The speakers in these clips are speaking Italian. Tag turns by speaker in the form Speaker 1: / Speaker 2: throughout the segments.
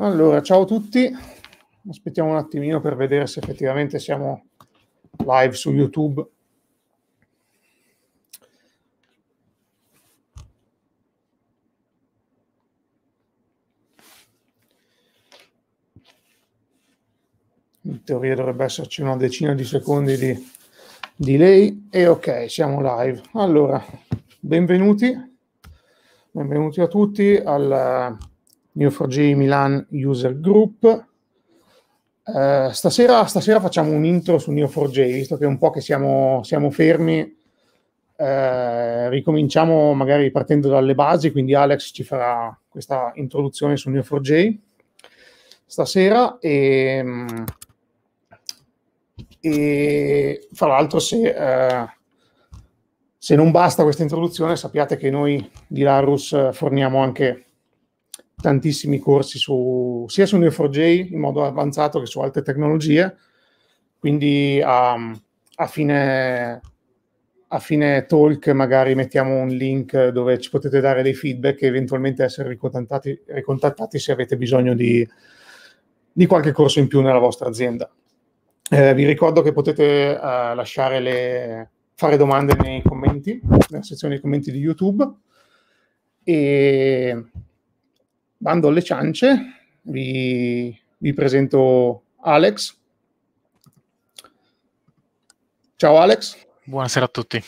Speaker 1: Allora, ciao a tutti. Aspettiamo un attimino per vedere se effettivamente siamo live su YouTube. In teoria dovrebbe esserci una decina di secondi di delay e ok, siamo live. Allora, benvenuti. Benvenuti a tutti al Neo4j Milan User Group. Uh, stasera, stasera, facciamo un intro su Neo4j, visto che è un po' che siamo, siamo fermi. Uh, ricominciamo magari partendo dalle basi, quindi Alex ci farà questa introduzione su Neo4j stasera e, ehm, e fra l'altro se... Uh, se non basta questa introduzione, sappiate che noi di Larus forniamo anche tantissimi corsi su, sia su Neo4j in modo avanzato che su altre tecnologie, quindi um, a, fine, a, fine, talk magari mettiamo un link dove ci potete dare dei feedback e eventualmente essere ricontattati, ricontattati se avete bisogno di, di, qualche corso in più nella vostra azienda. Eh, vi ricordo che potete uh, lasciare le, fare domande nei commenti, nella sezione dei commenti di YouTube. E bando alle ciance, vi, vi presento Alex. Ciao Alex.
Speaker 2: Buonasera a tutti.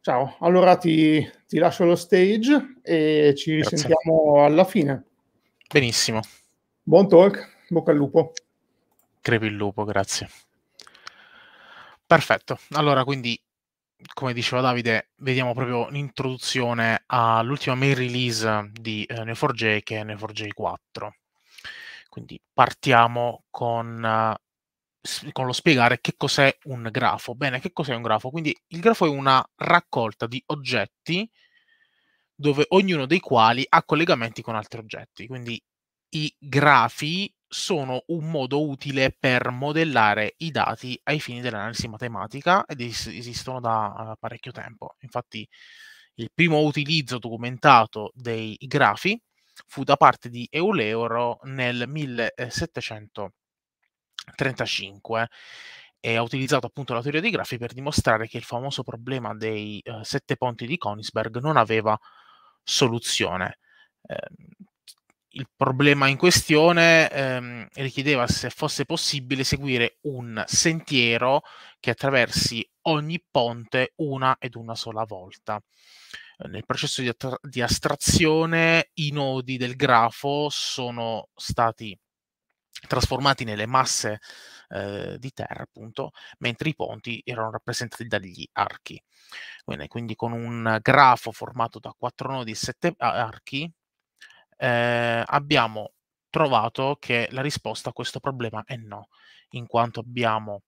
Speaker 1: Ciao, allora ti, ti lascio lo stage e ci Grazie. risentiamo alla fine. Benissimo. Buon talk, bocca al lupo.
Speaker 2: Crepi il lupo, grazie. Perfetto, allora quindi come diceva Davide, vediamo proprio l'introduzione all'ultima main release di eh, Neo4j che è Neo4j 4. Quindi partiamo con, eh, con lo spiegare che cos'è un grafo. Bene, che cos'è un grafo? Quindi il grafo è una raccolta di oggetti dove ognuno dei quali ha collegamenti con altri oggetti. Quindi i grafi sono un modo utile per modellare i dati ai fini dell'analisi matematica ed es- esistono da parecchio tempo. Infatti il primo utilizzo documentato dei grafi fu da parte di Euleuro nel 1735 e ha utilizzato appunto la teoria dei grafi per dimostrare che il famoso problema dei uh, sette ponti di Konigsberg non aveva soluzione. Eh, il problema in questione ehm, richiedeva se fosse possibile seguire un sentiero che attraversi ogni ponte una ed una sola volta. Eh, nel processo di, attra- di astrazione i nodi del grafo sono stati trasformati nelle masse eh, di terra, appunto, mentre i ponti erano rappresentati dagli archi. Quindi, quindi con un grafo formato da quattro nodi e sette archi, eh, abbiamo trovato che la risposta a questo problema è no, in quanto abbiamo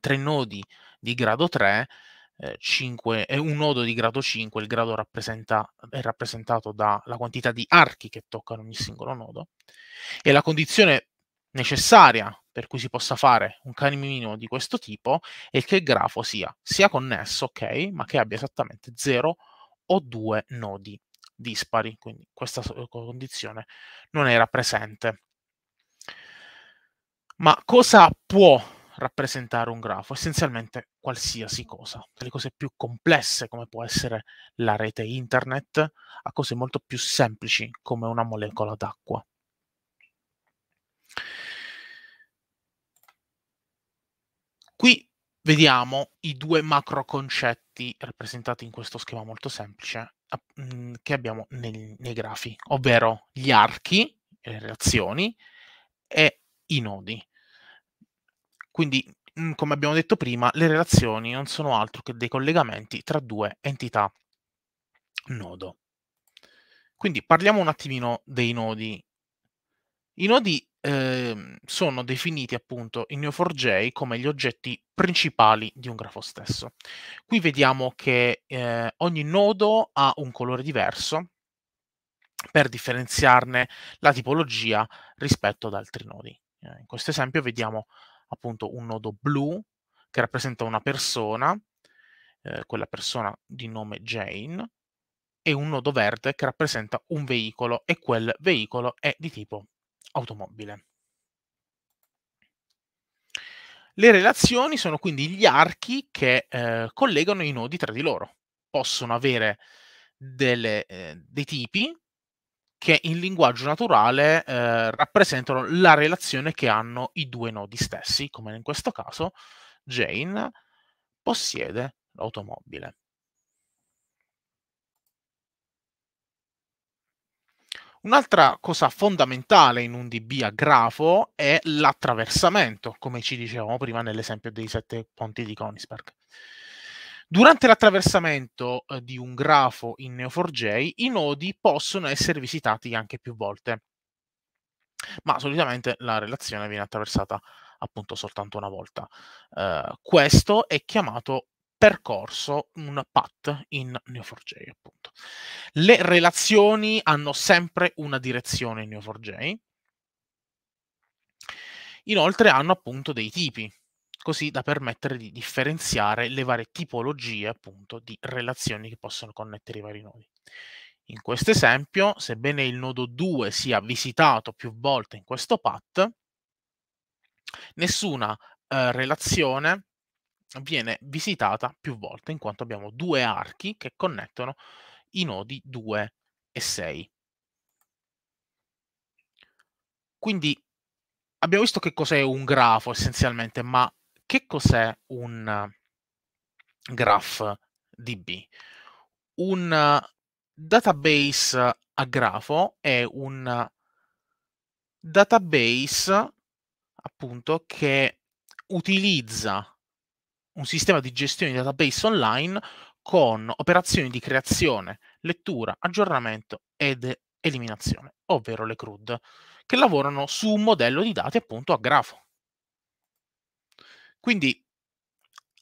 Speaker 2: tre nodi di grado 3 5, eh, è un nodo di grado 5, il grado rappresenta, è rappresentato dalla quantità di archi che toccano ogni singolo nodo, e la condizione necessaria per cui si possa fare un minimo di questo tipo è che il grafo sia sia connesso, ok, ma che abbia esattamente 0 o 2 nodi dispari, quindi questa eh, condizione non era presente. Ma cosa può rappresentare un grafo? Essenzialmente qualsiasi cosa, dalle cose più complesse come può essere la rete internet a cose molto più semplici come una molecola d'acqua. Qui vediamo i due macro concetti rappresentati in questo schema molto semplice Mhmm, che abbiamo nei, nei grafi, ovvero gli archi, le relazioni e i nodi. Quindi, mhmm, come abbiamo detto prima, le relazioni non sono altro che dei collegamenti tra due entità nodo. Quindi parliamo un attimino dei nodi. I nodi Ehm, sono definiti appunto in Neo4j come gli oggetti principali di un grafo stesso. Qui vediamo che eh, ogni nodo ha un colore diverso per differenziarne la tipologia rispetto ad altri nodi. Eh, in questo esempio vediamo appunto un nodo blu che rappresenta una persona, eh, quella persona di nome Jane, e un nodo verde che rappresenta un veicolo e quel veicolo è di tipo automobile. Le relazioni sono quindi gli archi che eh, collegano i nodi tra di loro. Possono avere delle, eh, dei tipi che in linguaggio naturale eh, rappresentano la relazione che hanno i due nodi stessi, come in questo caso Jane possiede l'automobile. Un'altra cosa fondamentale in un DB a grafo è l'attraversamento, come ci dicevamo prima nell'esempio dei sette ponti di Konigsberg. Durante l'attraversamento eh, di un grafo in Neo4j, i nodi possono essere visitati anche più volte, ma solitamente la relazione viene attraversata appunto soltanto una volta. Uh, questo è chiamato percorso un path in Neo4j, appunto. Le relazioni hanno sempre una direzione in Neo4j. Inoltre hanno appunto dei tipi, così da permettere di differenziare le varie tipologie appunto di relazioni che possono connettere i vari nodi. In questo esempio, sebbene il nodo 2 sia visitato più volte in questo path, nessuna eh, relazione viene visitata più volte in quanto abbiamo due archi che connettono i nodi 2 e 6. Quindi abbiamo visto che cos'è un grafo essenzialmente, ma che cos'è un graph DB? Un database a grafo è un database appunto che utilizza un sistema di gestione di database online con operazioni di creazione, lettura, aggiornamento ed eliminazione, ovvero le CRUD, che lavorano su un modello di dati appunto a grafo. Quindi,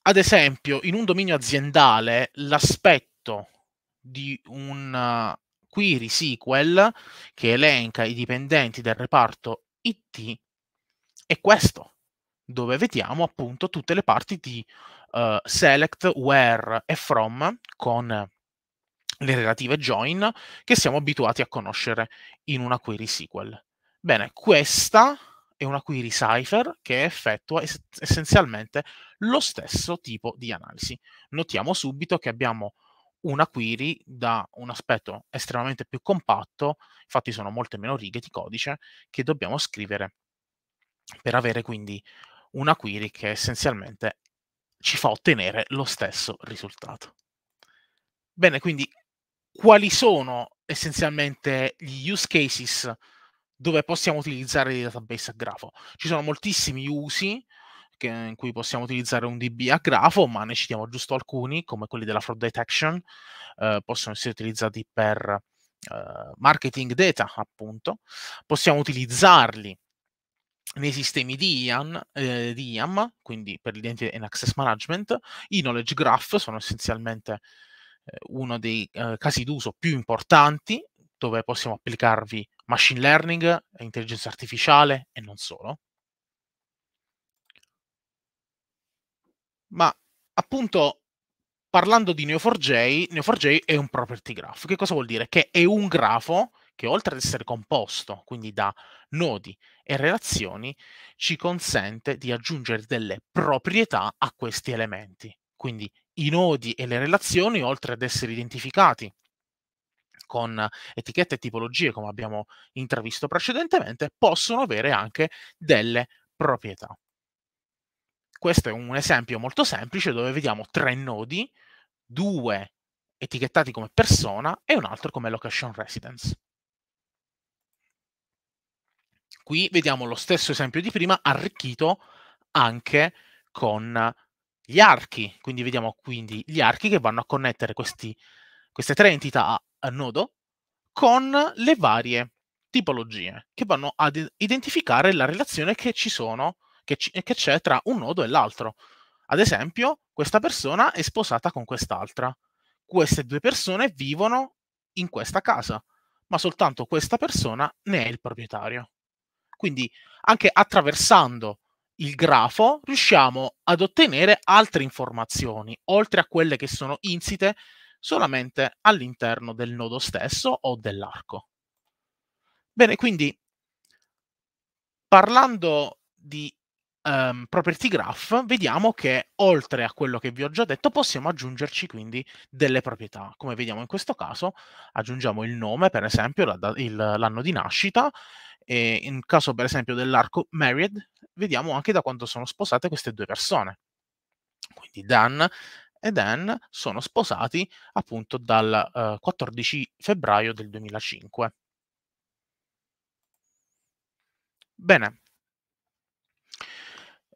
Speaker 2: ad esempio, in un dominio aziendale l'aspetto di un query SQL che elenca i dipendenti del reparto IT è questo dove vediamo appunto tutte le parti di uh, select, where e from con le relative join che siamo abituati a conoscere in una query SQL. Bene, questa è una query cipher che effettua es essenzialmente lo stesso tipo di analisi. Notiamo subito che abbiamo una query da un aspetto estremamente più compatto, infatti sono molte meno righe di codice che dobbiamo scrivere per avere quindi una query che essenzialmente ci fa ottenere lo stesso risultato. Bene, quindi quali sono essenzialmente gli use cases dove possiamo utilizzare i database a grafo? Ci sono moltissimi usi che, in cui possiamo utilizzare un DB a grafo, ma ne citiamo giusto alcuni, come quelli della fraud detection, eh, possono essere utilizzati per eh, marketing data, appunto. Possiamo utilizzarli nei sistemi di IAM, eh, di IAM quindi per l'identity and access management, i knowledge graph sono essenzialmente eh, uno dei eh, casi d'uso più importanti dove possiamo applicarvi machine learning, intelligenza artificiale e non solo. Ma appunto parlando di Neo4j, Neo4j è un property graph. Che cosa vuol dire? Che è un grafo che oltre ad essere composto, quindi da nodi e relazioni, ci consente di aggiungere delle proprietà a questi elementi. Quindi i nodi e le relazioni, oltre ad essere identificati con etichette e tipologie, come abbiamo intravisto precedentemente, possono avere anche delle proprietà. Questo è un esempio molto semplice dove vediamo tre nodi, due etichettati come persona e un altro come location residence. Qui vediamo lo stesso esempio di prima arricchito anche con gli archi. Quindi vediamo quindi gli archi che vanno a connettere questi, queste tre entità a, a nodo con le varie tipologie che vanno ad identificare la relazione che ci sono, che, che c'è tra un nodo e l'altro. Ad esempio, questa persona è sposata con quest'altra. Queste due persone vivono in questa casa, ma soltanto questa persona ne è il proprietario. Quindi anche attraversando il grafo riusciamo ad ottenere altre informazioni, oltre a quelle che sono insite solamente all'interno del nodo stesso o dell'arco. Bene, quindi parlando di um, property graph vediamo che oltre a quello che vi ho già detto possiamo aggiungerci quindi delle proprietà. Come vediamo in questo caso aggiungiamo il nome, per esempio la, il, l'anno di nascita e in caso per esempio dell'arco married vediamo anche da quando sono sposate queste due persone. Quindi Dan e Dan sono sposati appunto dal uh, eh, 14 febbraio del 2005. Bene,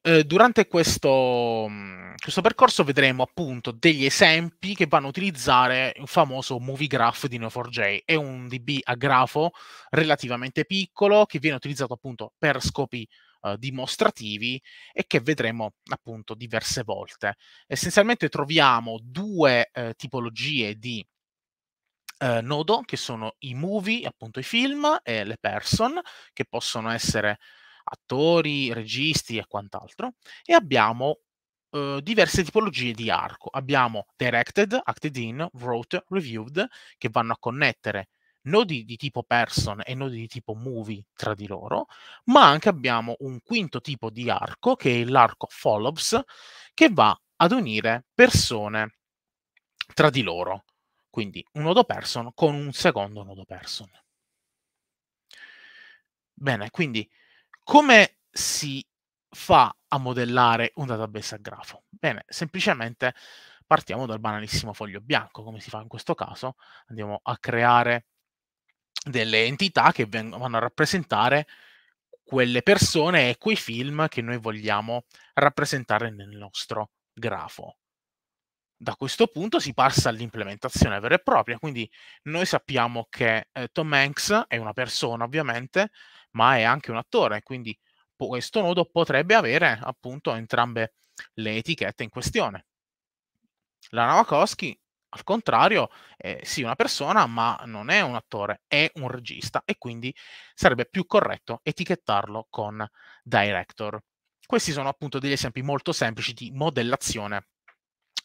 Speaker 2: eh, durante questo, mm, questo, percorso vedremo appunto degli esempi che vanno a utilizzare il famoso movie graph di Neo4j. È un DB a grafo relativamente piccolo che viene utilizzato appunto per scopi eh, dimostrativi e che vedremo appunto diverse volte. Essenzialmente troviamo due eh, tipologie di eh, nodo che sono i movie, appunto i film e le person che possono essere attori, registi e quant'altro, e abbiamo eh, diverse tipologie di arco. Abbiamo directed, acted in, wrote, reviewed, che vanno a connettere nodi di tipo person e nodi di tipo movie tra di loro, ma anche abbiamo un quinto tipo di arco, che è l'arco follows, che va ad unire persone tra di loro. Quindi un nodo person con un secondo nodo person. Bene, quindi come si fa a modellare un database a grafo? Bene, semplicemente partiamo dal banalissimo foglio bianco, come si fa in questo caso, andiamo a creare delle entità che vanno a rappresentare quelle persone e quei film che noi vogliamo rappresentare nel nostro grafo. Da questo punto si passa all'implementazione vera e propria, quindi noi sappiamo che eh, Tom Hanks è una persona ovviamente, ma è anche un attore, quindi questo nodo potrebbe avere appunto entrambe le etichette in questione. La Navakowski, al contrario, è sì una persona, ma non è un attore, è un regista e quindi sarebbe più corretto etichettarlo con director. Questi sono appunto degli esempi molto semplici di modellazione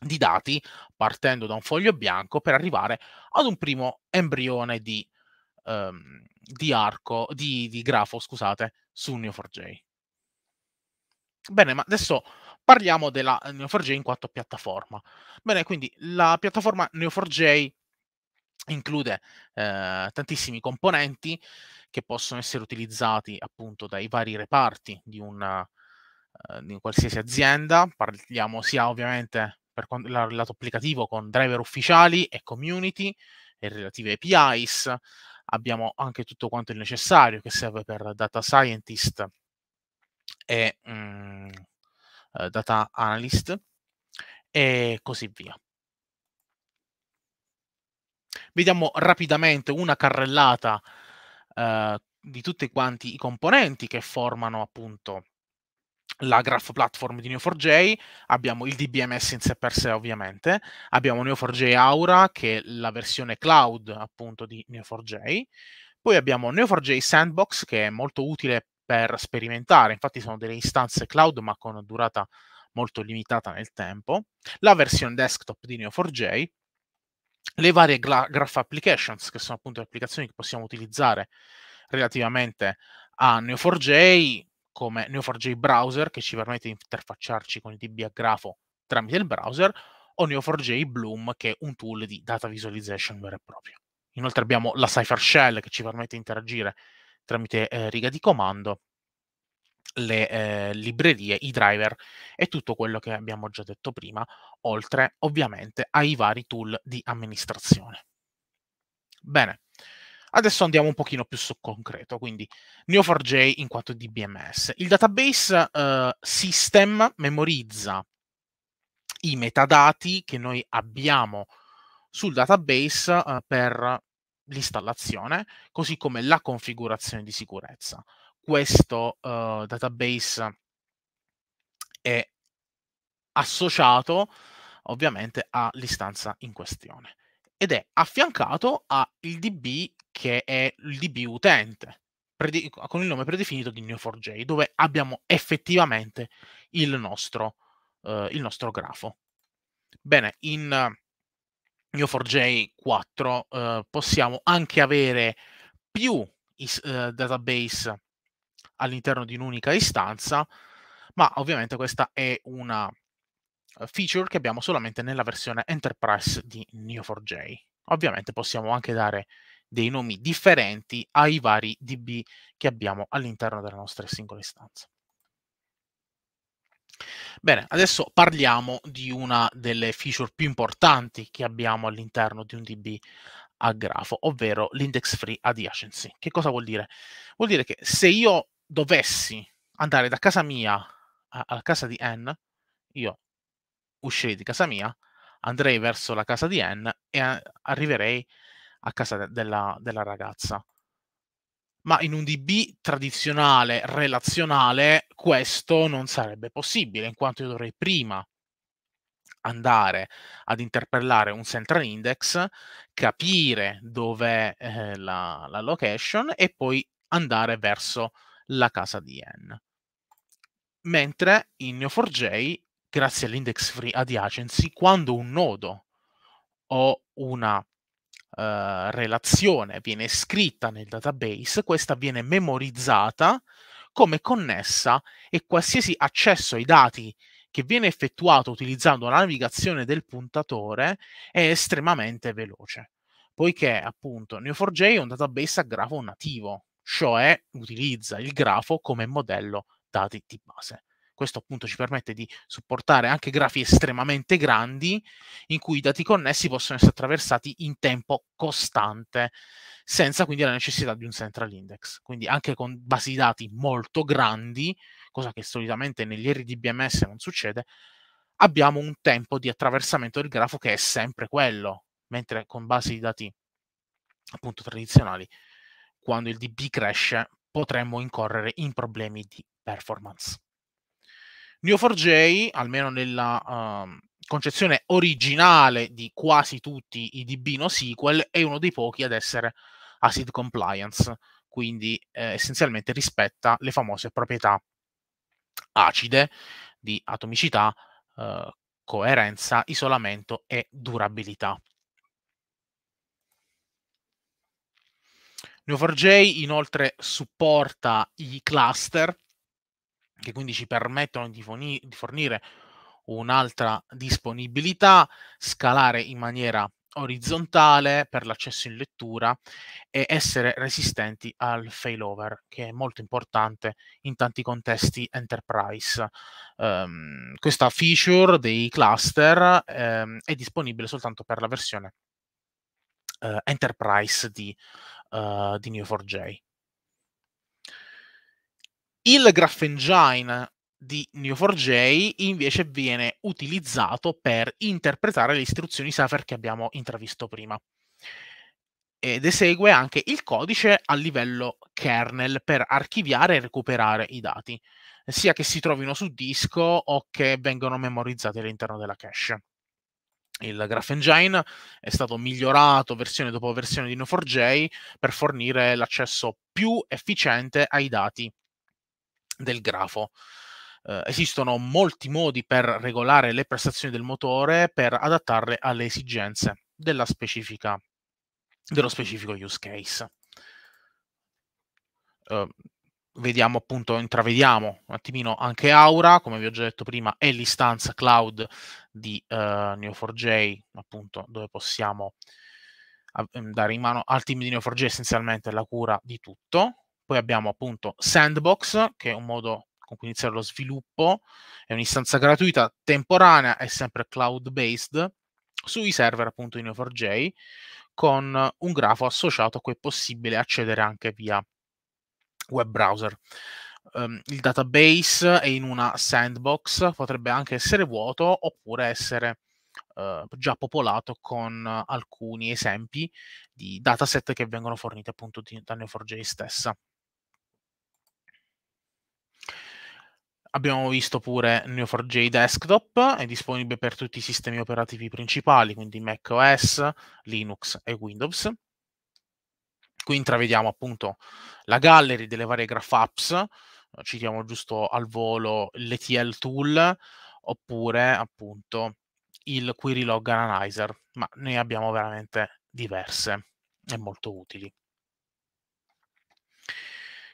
Speaker 2: di dati partendo da un foglio bianco per arrivare ad un primo embrione di, um, di, arco, di, di grafo, scusate, su Neo4j. Bene, ma adesso parliamo della eh, Neo4j in quanto piattaforma. Bene, quindi la piattaforma Neo4j include eh, tantissimi componenti che possono essere utilizzati appunto dai vari reparti di una eh, di qualsiasi azienda, parliamo sia ovviamente per il lato applicativo con driver ufficiali e community e relative APIs, abbiamo anche tutto quanto il necessario che serve per data scientist e mh, mm, eh, data analyst e così via. Vediamo rapidamente una carrellata eh, di tutti quanti i componenti che formano appunto la graph platform di Neo4j, abbiamo il DBMS in sé per sé ovviamente, abbiamo Neo4j Aura che è la versione cloud appunto di Neo4j, poi abbiamo Neo4j Sandbox che è molto utile per sperimentare, infatti sono delle istanze cloud ma con durata molto limitata nel tempo, la versione desktop di Neo4j, le varie gra- graph applications che sono appunto le applicazioni che possiamo utilizzare relativamente a Neo4j, come Neo4j Browser che ci permette di interfacciarci con il DB a grafo tramite il browser o Neo4j Bloom che è un tool di data visualization vero e proprio. Inoltre abbiamo la Cypher Shell che ci permette di interagire tramite eh, riga di comando, le eh, librerie, i driver e tutto quello che abbiamo già detto prima, oltre ovviamente ai vari tool di amministrazione. Bene, Adesso andiamo un pochino più sul concreto, quindi Neo4j in quanto DBMS. Il database uh, system memorizza i metadati che noi abbiamo sul database uh, per l'installazione, così come la configurazione di sicurezza. Questo uh, database è associato ovviamente all'istanza in questione ed è affiancato al DB che è il DB utente predi- con il nome predefinito di Neo4j dove abbiamo effettivamente il nostro, uh, il nostro grafo. Bene, in Neo4j 4 uh, possiamo anche avere più is- eh, database all'interno di un'unica istanza, ma ovviamente questa è una eh, feature che abbiamo solamente nella versione Enterprise di Neo4j. Ovviamente possiamo anche dare dei nomi differenti ai vari DB che abbiamo all'interno delle nostre singole istanze. Bene, adesso parliamo di una delle feature più importanti che abbiamo all'interno di un DB a grafo, ovvero l'index free adjacency. Che cosa vuol dire? Vuol dire che se io dovessi andare da casa mia a, a casa di N, io uscirei di casa mia, andrei verso la casa di Anne e a- arriverei a casa della, della ragazza. Ma in un DB tradizionale, relazionale, questo non sarebbe possibile, in quanto io dovrei prima andare ad interpellare un central index, capire dov'è eh, la, la, location e poi andare verso la casa di N. Mentre in Neo4j grazie all'index free adiacency quando un nodo o una uh, relazione viene scritta nel database, questa viene memorizzata come connessa e qualsiasi accesso ai dati che viene effettuato utilizzando la navigazione del puntatore è estremamente veloce, poiché appunto Neo4j è un database a grafo nativo, cioè utilizza il grafo come modello dati di base. Questo appunto ci permette di supportare anche grafi estremamente grandi in cui i dati connessi possono essere attraversati in tempo costante, senza quindi la necessità di un central index. Quindi anche con basi di dati molto grandi, cosa che solitamente negli RDBMS non succede, abbiamo un tempo di attraversamento del grafo che è sempre quello, mentre con basi di dati appunto tradizionali, quando il DB cresce, potremmo incorrere in problemi di performance. Neo4j, almeno nella uh, concezione originale di quasi tutti i DB NoSQL, è uno dei pochi ad essere ACID compliance, quindi eh, essenzialmente rispetta le famose proprietà acide di atomicità, eh, coerenza, isolamento e durabilità. Neo4j inoltre supporta i cluster che quindi ci permettono di, forni- di fornire un'altra disponibilità, scalare in maniera orizzontale per l'accesso in lettura e essere resistenti al failover, che è molto importante in tanti contesti enterprise. Um, questa feature dei cluster um, è disponibile soltanto per la versione uh, enterprise di, uh, di Neo4j. Il graph engine di Neo4j invece viene utilizzato per interpretare le istruzioni Safer che abbiamo intravisto prima ed esegue anche il codice a livello kernel per archiviare e recuperare i dati, sia che si trovino su disco o che vengano memorizzati all'interno della cache. Il Graph Engine è stato migliorato versione dopo versione di Neo4j per fornire l'accesso più efficiente ai dati del grafo. Uh, esistono molti modi per regolare le prestazioni del motore per adattarle alle esigenze dello specifico use case. Uh, vediamo appunto, intravediamo un attimino anche Aura, come vi ho già detto prima, è l'istanza cloud di uh, ehm, Neo4j, appunto, dove possiamo dare in mano al team di Neo4j essenzialmente la cura di tutto, poi abbiamo appunto Sandbox, che è un modo con cui iniziare lo sviluppo, è un'istanza gratuita, temporanea e sempre cloud-based sui server appunto di Neo4j con un grafo associato a cui è possibile accedere anche via web browser. Um, il database è in una sandbox, potrebbe anche essere vuoto oppure essere uh, già popolato con alcuni esempi di dataset che vengono forniti appunto di, da Neo4j stessa. abbiamo visto pure Neo4j Desktop, è disponibile per tutti i sistemi operativi principali, quindi macOS, Linux e Windows. Qui intravediamo appunto la gallery delle varie graph apps, citiamo giusto al volo l'ETL tool, oppure appunto il query log analyzer, ma ne abbiamo veramente diverse e molto utili.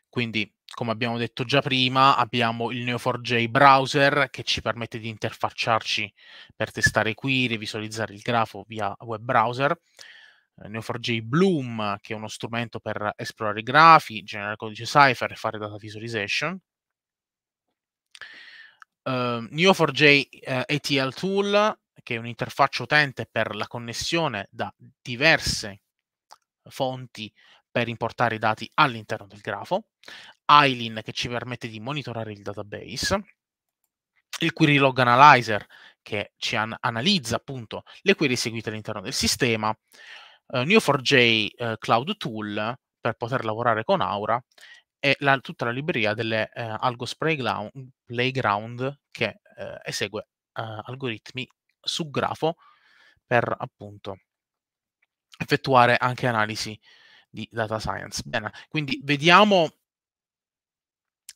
Speaker 2: Quindi come abbiamo detto già prima, abbiamo il Neo4j browser che ci permette di interfacciarci per testare query, visualizzare il grafo via web browser. Eh, Neo4j Bloom, che è uno strumento per esplorare i grafi, generare codice cipher e fare data visualization. Uh, ehm, Neo4j uh, eh, ATL Tool, che è un'interfaccia utente per la connessione da diverse fonti per importare i dati all'interno del grafo, Eileen che ci permette di monitorare il database, il Query Log Analyzer che ci an- analizza appunto le query eseguite all'interno del sistema, eh, Neo4j eh, Cloud Tool per poter lavorare con Aura e la, tutta la libreria delle eh, Algos Playground, Playground che eh, esegue eh, algoritmi su grafo per appunto effettuare anche analisi di data science. Bene, quindi vediamo,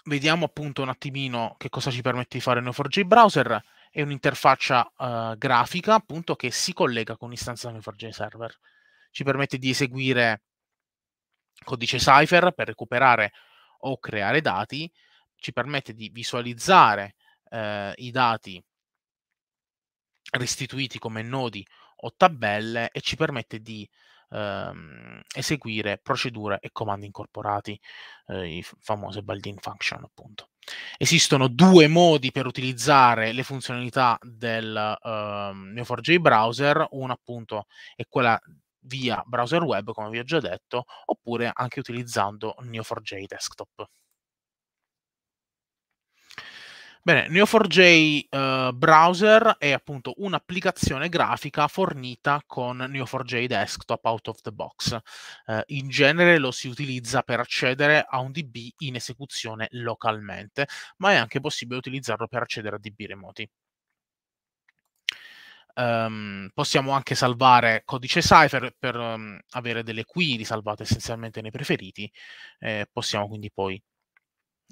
Speaker 2: vediamo appunto un attimino che cosa ci permette di fare Neo4j browser. È un'interfaccia uh, grafica appunto che si collega con un'istanza Neo4j server. Ci permette di eseguire codice Cypher per recuperare o creare dati, ci permette di visualizzare eh, i dati restituiti come nodi o tabelle e ci permette di ehm, eseguire procedure e comandi incorporati, eh, i famose built-in function appunto. Esistono due modi per utilizzare le funzionalità del ehm, Neo4j browser, una appunto è quella via browser web, come vi ho già detto, oppure anche utilizzando Neo4j desktop. Bene, Neo4j uh, eh, Browser è appunto un'applicazione grafica fornita con Neo4j Desktop out of the box. Uh, in genere lo si utilizza per accedere a un DB in esecuzione localmente, ma è anche possibile utilizzarlo per accedere a DB remoti. Um, possiamo anche salvare codice Cypher per um, avere delle query salvate essenzialmente nei preferiti. Eh, possiamo quindi poi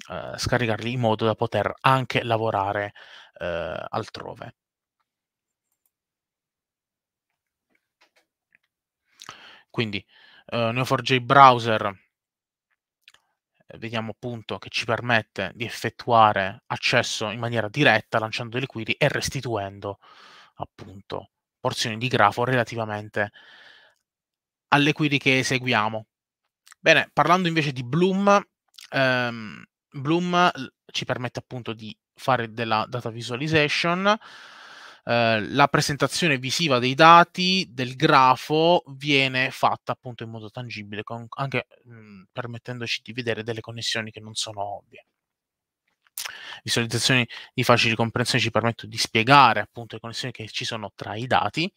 Speaker 2: eh, scaricarli in modo da poter anche lavorare eh, altrove. Quindi eh, Neo4j Browser eh, vediamo appunto che ci permette di effettuare accesso in maniera diretta lanciando delle query e restituendo appunto porzioni di grafo relativamente alle query che eseguiamo. Bene, parlando invece di Bloom, ehm, Bloom ci permette appunto di fare della data visualization, eh, la presentazione visiva dei dati, del grafo, viene fatta appunto in modo tangibile, con, anche mh, mm, permettendoci di vedere delle connessioni che non sono ovvie. Visualizzazioni di facile comprensione ci permettono di spiegare appunto le connessioni che ci sono tra i dati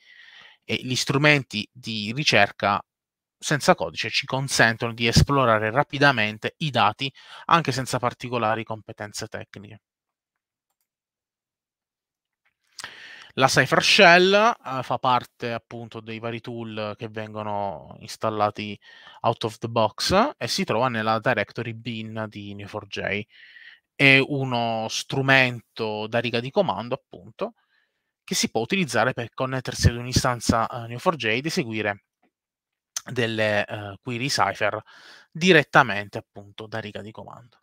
Speaker 2: e gli strumenti di ricerca senza codice ci consentono di esplorare rapidamente i dati anche senza particolari competenze tecniche. La Cypher Shell eh, fa parte appunto dei vari tool che vengono installati out of the box e si trova nella directory bin di Neo4j. È uno strumento da riga di comando appunto che si può utilizzare per connettersi ad un'istanza eh, Neo4j ed eseguire delle uh, query cipher direttamente appunto da riga di comando.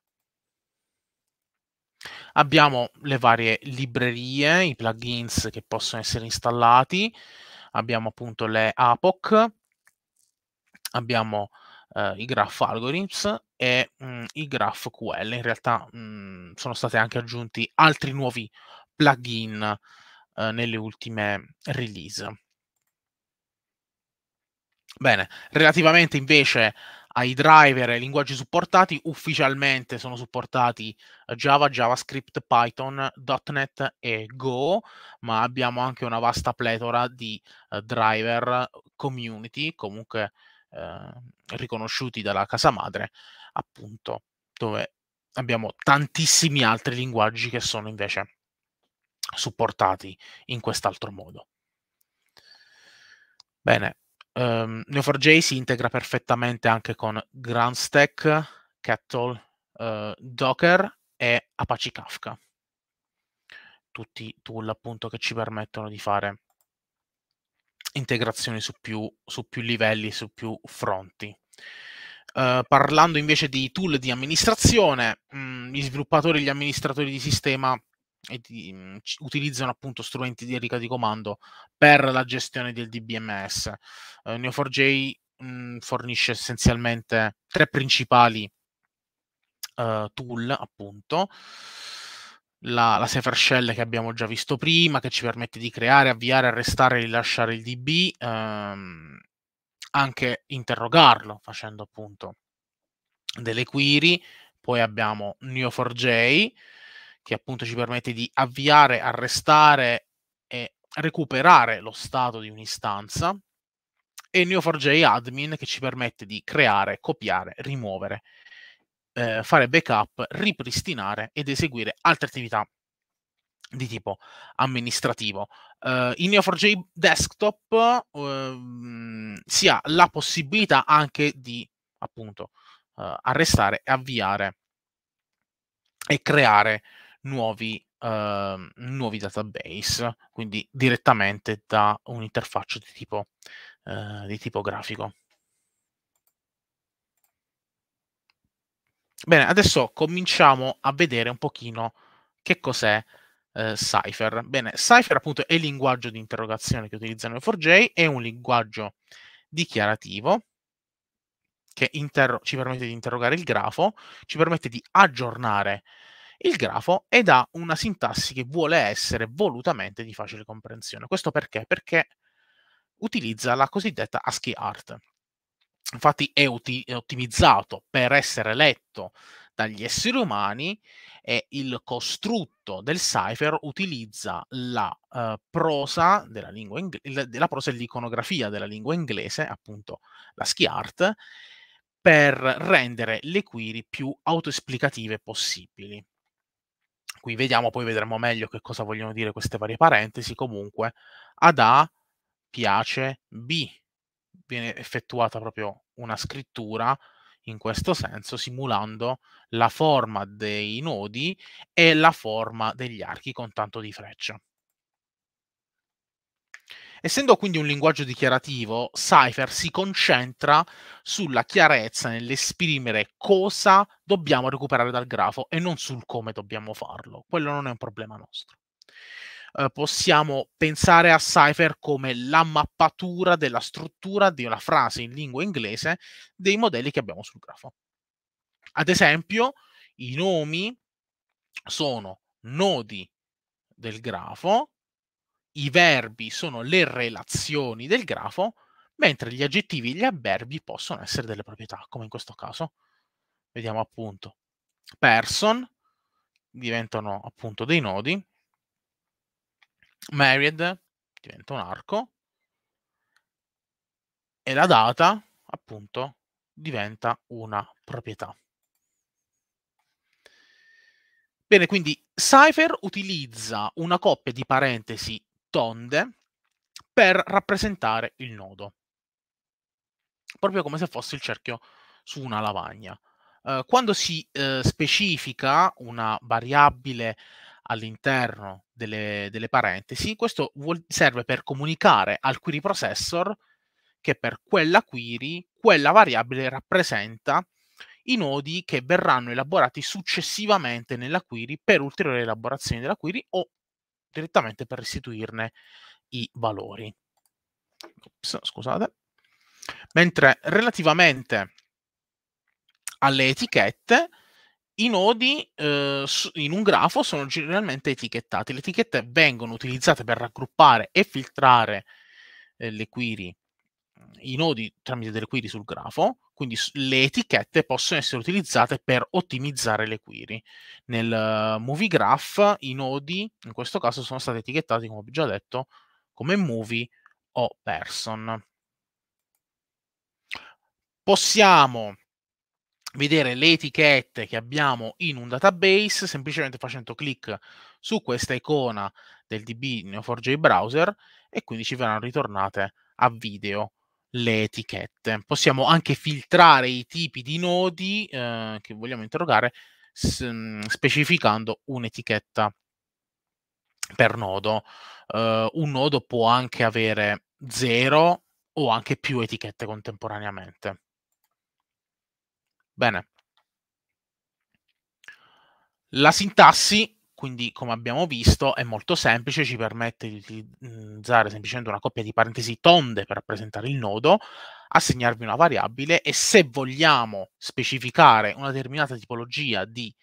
Speaker 2: Abbiamo le varie librerie, i plugins che possono essere installati, abbiamo appunto le APOC, abbiamo uh, i graph algorithms e mh, mm, i GraphQL. In realtà mh, mm, sono stati anche aggiunti altri nuovi plugin uh, nelle ultime release. Bene, relativamente invece ai driver e ai linguaggi supportati, ufficialmente sono supportati eh, Java, JavaScript, Python, .NET e Go, ma abbiamo anche una vasta pletora di uh, driver community, comunque eh, riconosciuti dalla casa madre, appunto, dove abbiamo tantissimi altri linguaggi che sono invece supportati in quest'altro modo. Bene, Um, ehm, Neo4j si integra perfettamente anche con GroundStack, Kettle, uh, Docker e Apache Kafka. Tutti tool appunto che ci permettono di fare integrazioni su più, su più livelli, su più fronti. Uh, parlando invece di tool di amministrazione, mh, mm, gli sviluppatori e gli amministratori di sistema e di, mh, mhmm, utilizzano appunto strumenti di riga di comando per la gestione del DBMS. Eh, Neo4j mh, mhmm, fornisce essenzialmente tre principali uh, tool, appunto. La, la Safer Shell che abbiamo già visto prima, che ci permette di creare, avviare, arrestare e rilasciare il DB, ehm, anche interrogarlo facendo appunto delle query. Poi abbiamo Neo4j, che appunto ci permette di avviare, arrestare e recuperare lo stato di un'istanza e Neo4j Admin che ci permette di creare, copiare, rimuovere, eh, fare backup, ripristinare ed eseguire altre attività di tipo amministrativo. Uh, in Neo4j Desktop uh, si ha la possibilità anche di appunto uh, arrestare, avviare e creare nuovi, uh, nuovi database, quindi direttamente da un'interfaccia di tipo, uh, di tipo grafico. Bene, adesso cominciamo a vedere un pochino che cos'è eh, Cypher. Bene, Cypher appunto è il linguaggio di interrogazione che utilizzano i 4J, è un linguaggio dichiarativo che ci permette di interrogare il grafo, ci permette di aggiornare il grafo ed ha una sintassi che vuole essere volutamente di facile comprensione. Questo perché? Perché utilizza la cosiddetta ASCII art. Infatti è, uti- è ottimizzato per essere letto dagli esseri umani e il costrutto del cipher utilizza la uh, prosa della lingua inglese, la prosa e l'iconografia della lingua inglese, appunto la ASCII art, per rendere le query più autoesplicative possibili qui vediamo, poi vedremo meglio che cosa vogliono dire queste varie parentesi, comunque ad A piace B, viene effettuata proprio una scrittura in questo senso simulando la forma dei nodi e la forma degli archi con tanto di freccia. Essendo quindi un linguaggio dichiarativo, Cypher si concentra sulla chiarezza nell'esprimere cosa dobbiamo recuperare dal grafo e non sul come dobbiamo farlo. Quello non è un problema nostro. Eh, possiamo pensare a Cypher come la mappatura della struttura di una frase in lingua inglese dei modelli che abbiamo sul grafo. Ad esempio, i nomi sono nodi del grafo i verbi sono le relazioni del grafo, mentre gli aggettivi e gli avverbi possono essere delle proprietà, come in questo caso. Vediamo appunto person, diventano appunto dei nodi, married diventa un arco e la data appunto diventa una proprietà. Bene, quindi Cypher utilizza una coppia di parentesi rotonde per rappresentare il nodo, proprio come se fosse il cerchio su una lavagna. Eh, quando si eh, specifica una variabile all'interno delle, delle parentesi, questo vuol, serve per comunicare al query processor che per quella query quella variabile rappresenta i nodi che verranno elaborati successivamente nella query per ulteriori elaborazioni della query o direttamente per restituirne i valori. Ops, scusate. Mentre relativamente alle etichette, i nodi eh, in un grafo sono generalmente etichettati. Le etichette vengono utilizzate per raggruppare e filtrare eh, le query i nodi tramite delle query sul grafo, quindi le etichette possono essere utilizzate per ottimizzare le query. Nel movie graph i nodi in questo caso sono stati etichettati, come ho già detto, come movie o person. Possiamo vedere le etichette che abbiamo in un database semplicemente facendo clic su questa icona del DB Neo4j browser e quindi ci verranno ritornate a video le etichette. Possiamo anche filtrare i tipi di nodi eh, che vogliamo interrogare s- mm, specificando un'etichetta per nodo. Uh, un nodo può anche avere zero o anche più etichette contemporaneamente. Bene. La sintassi quindi come abbiamo visto è molto semplice, ci permette di utilizzare semplicemente una coppia di parentesi tonde per rappresentare il nodo, assegnarvi una variabile e se vogliamo specificare una determinata tipologia di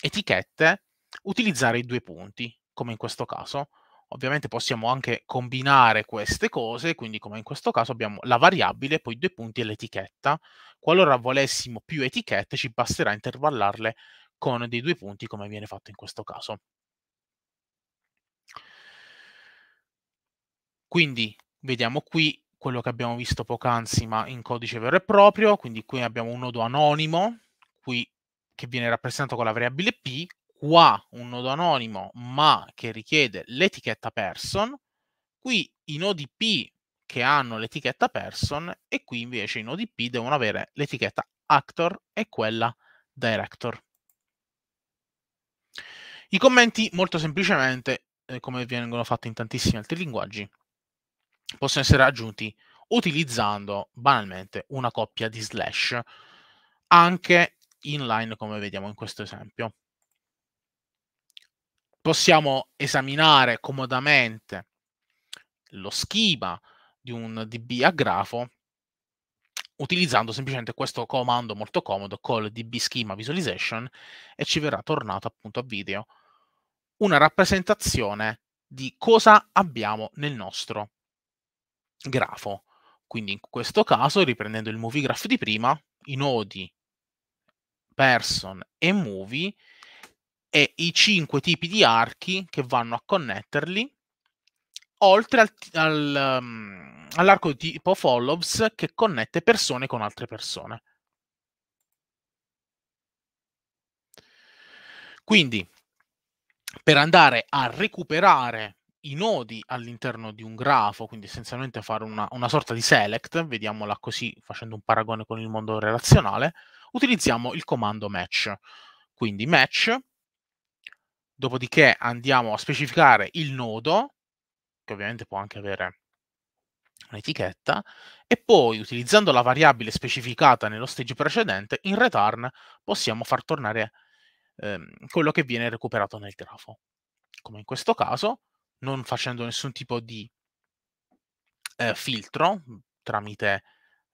Speaker 2: etichette, utilizzare i due punti, come in questo caso. Ovviamente possiamo anche combinare queste cose, quindi come in questo caso abbiamo la variabile, poi due punti e l'etichetta. Qualora volessimo più etichette ci basterà intervallarle con dei due punti come viene fatto in questo caso. Quindi vediamo qui quello che abbiamo visto poc'anzi ma in codice vero e proprio, quindi qui abbiamo un nodo anonimo, qui che viene rappresentato con la variabile p, qua un nodo anonimo ma che richiede l'etichetta person, qui i nodi p che hanno l'etichetta person e qui invece i nodi p devono avere l'etichetta actor e quella director. I commenti, molto semplicemente, eh, come vengono fatti in tantissimi altri linguaggi, possono essere aggiunti utilizzando banalmente una coppia di slash, anche inline come vediamo in questo esempio. Possiamo esaminare comodamente lo schema di un DB a grafo utilizzando semplicemente questo comando molto comodo col db schema visualization e ci verrà tornato appunto a video una rappresentazione di cosa abbiamo nel nostro grafo. Quindi in questo caso, riprendendo il movie graph di prima, i nodi person e movie e i cinque tipi di archi che vanno a connetterli oltre al, al, um, all'arco di tipo follows che connette persone con altre persone. Quindi, per andare a recuperare i nodi all'interno di un grafo, quindi essenzialmente fare una, una, sorta di select, vediamola così facendo un paragone con il mondo relazionale, utilizziamo il comando match. Quindi match, dopodiché andiamo a specificare il nodo che ovviamente può anche avere un'etichetta, e poi utilizzando la variabile specificata nello stage precedente, in return possiamo far tornare ehm, quello che viene recuperato nel grafo. Come in questo caso, non facendo nessun tipo di eh, filtro mm, tramite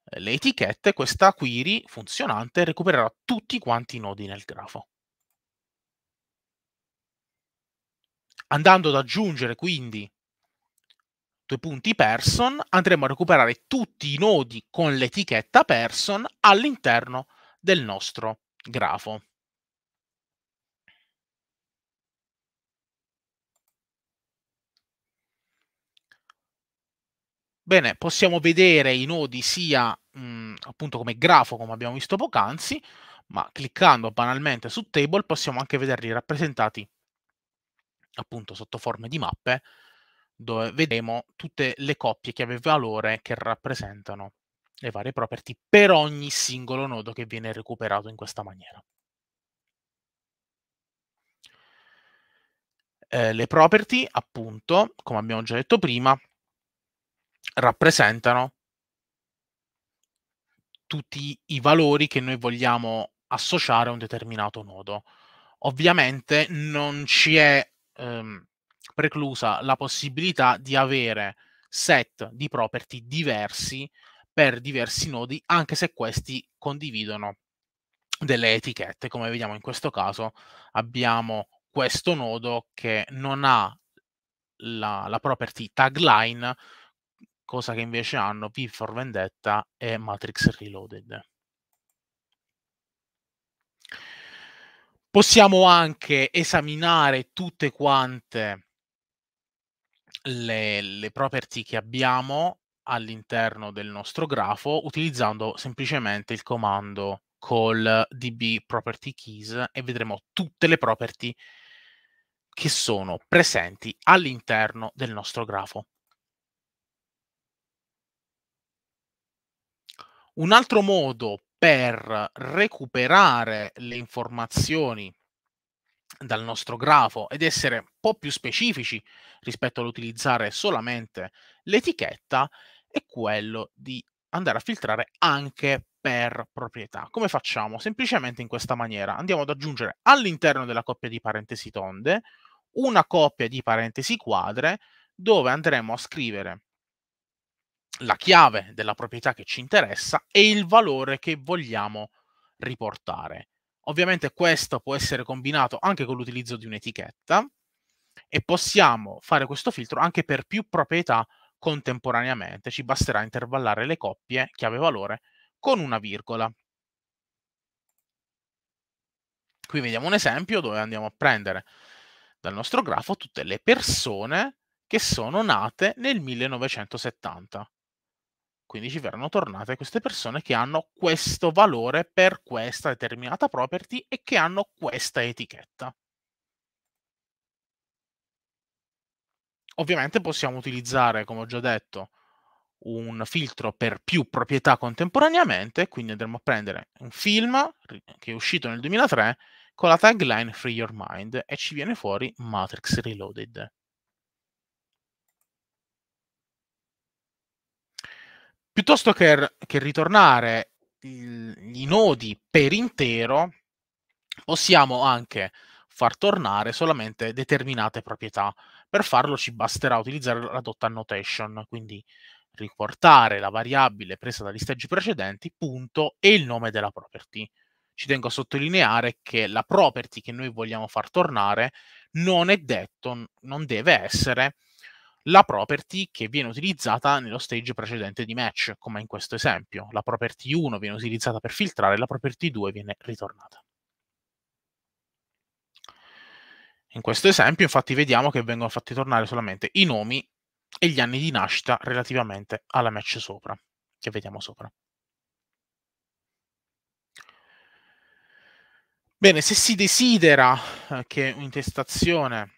Speaker 2: eh, le etichette, questa query funzionante recupererà tutti quanti i nodi nel grafo. Andando ad aggiungere quindi due punti person, andremo a recuperare tutti i nodi con l'etichetta person all'interno del nostro grafo. Bene, possiamo vedere i nodi sia mh, mm, appunto come grafo, come abbiamo visto poc'anzi, ma cliccando banalmente su table possiamo anche vederli rappresentati appunto sotto forme di mappe dove vedremo tutte le coppie chiave valore che rappresentano le varie property per ogni singolo nodo che viene recuperato in questa maniera. Eh, le property, appunto, come abbiamo già detto prima, rappresentano tutti i valori che noi vogliamo associare a un determinato nodo. Ovviamente non ci è ehm, preclusa la possibilità di avere set di property diversi per diversi nodi, anche se questi condividono delle etichette. Come vediamo in questo caso abbiamo questo nodo che non ha la, la property tagline, cosa che invece hanno P for Vendetta e Matrix Reloaded. Possiamo anche esaminare tutte quante le, le property che abbiamo all'interno del nostro grafo utilizzando semplicemente il comando call db property keys e vedremo tutte le property che sono presenti all'interno del nostro grafo. Un altro modo per recuperare le informazioni dal nostro grafo ed essere un po' più specifici rispetto all'utilizzare solamente l'etichetta è quello di andare a filtrare anche per proprietà. Come facciamo? Semplicemente in questa maniera. Andiamo ad aggiungere all'interno della coppia di parentesi tonde una coppia di parentesi quadre dove andremo a scrivere la chiave della proprietà che ci interessa e il valore che vogliamo riportare. Ovviamente questo può essere combinato anche con l'utilizzo di un'etichetta e possiamo fare questo filtro anche per più proprietà contemporaneamente. Ci basterà intervallare le coppie chiave valore con una virgola. Qui vediamo un esempio dove andiamo a prendere dal nostro grafo tutte le persone che sono nate nel 1970. Quindi ci verranno tornate queste persone che hanno questo valore per questa determinata property e che hanno questa etichetta. Ovviamente possiamo utilizzare, come ho già detto, un filtro per più proprietà contemporaneamente, quindi andremo a prendere un film che è uscito nel 2003 con la tagline Free Your Mind e ci viene fuori Matrix Reloaded. piuttosto che, che ritornare i nodi per intero, possiamo anche far tornare solamente determinate proprietà. Per farlo ci basterà utilizzare la dot annotation, quindi riportare la variabile presa dagli stage precedenti, punto, e il nome della property. Ci tengo a sottolineare che la property che noi vogliamo far tornare non è detto, non deve essere la property che viene utilizzata nello stage precedente di match, come in questo esempio. La property 1 viene utilizzata per filtrare, la property 2 viene ritornata. In questo esempio, infatti, vediamo che vengono fatti tornare solamente i nomi e gli anni di nascita relativamente alla match sopra, che vediamo sopra. Bene, se si desidera eh, che un'intestazione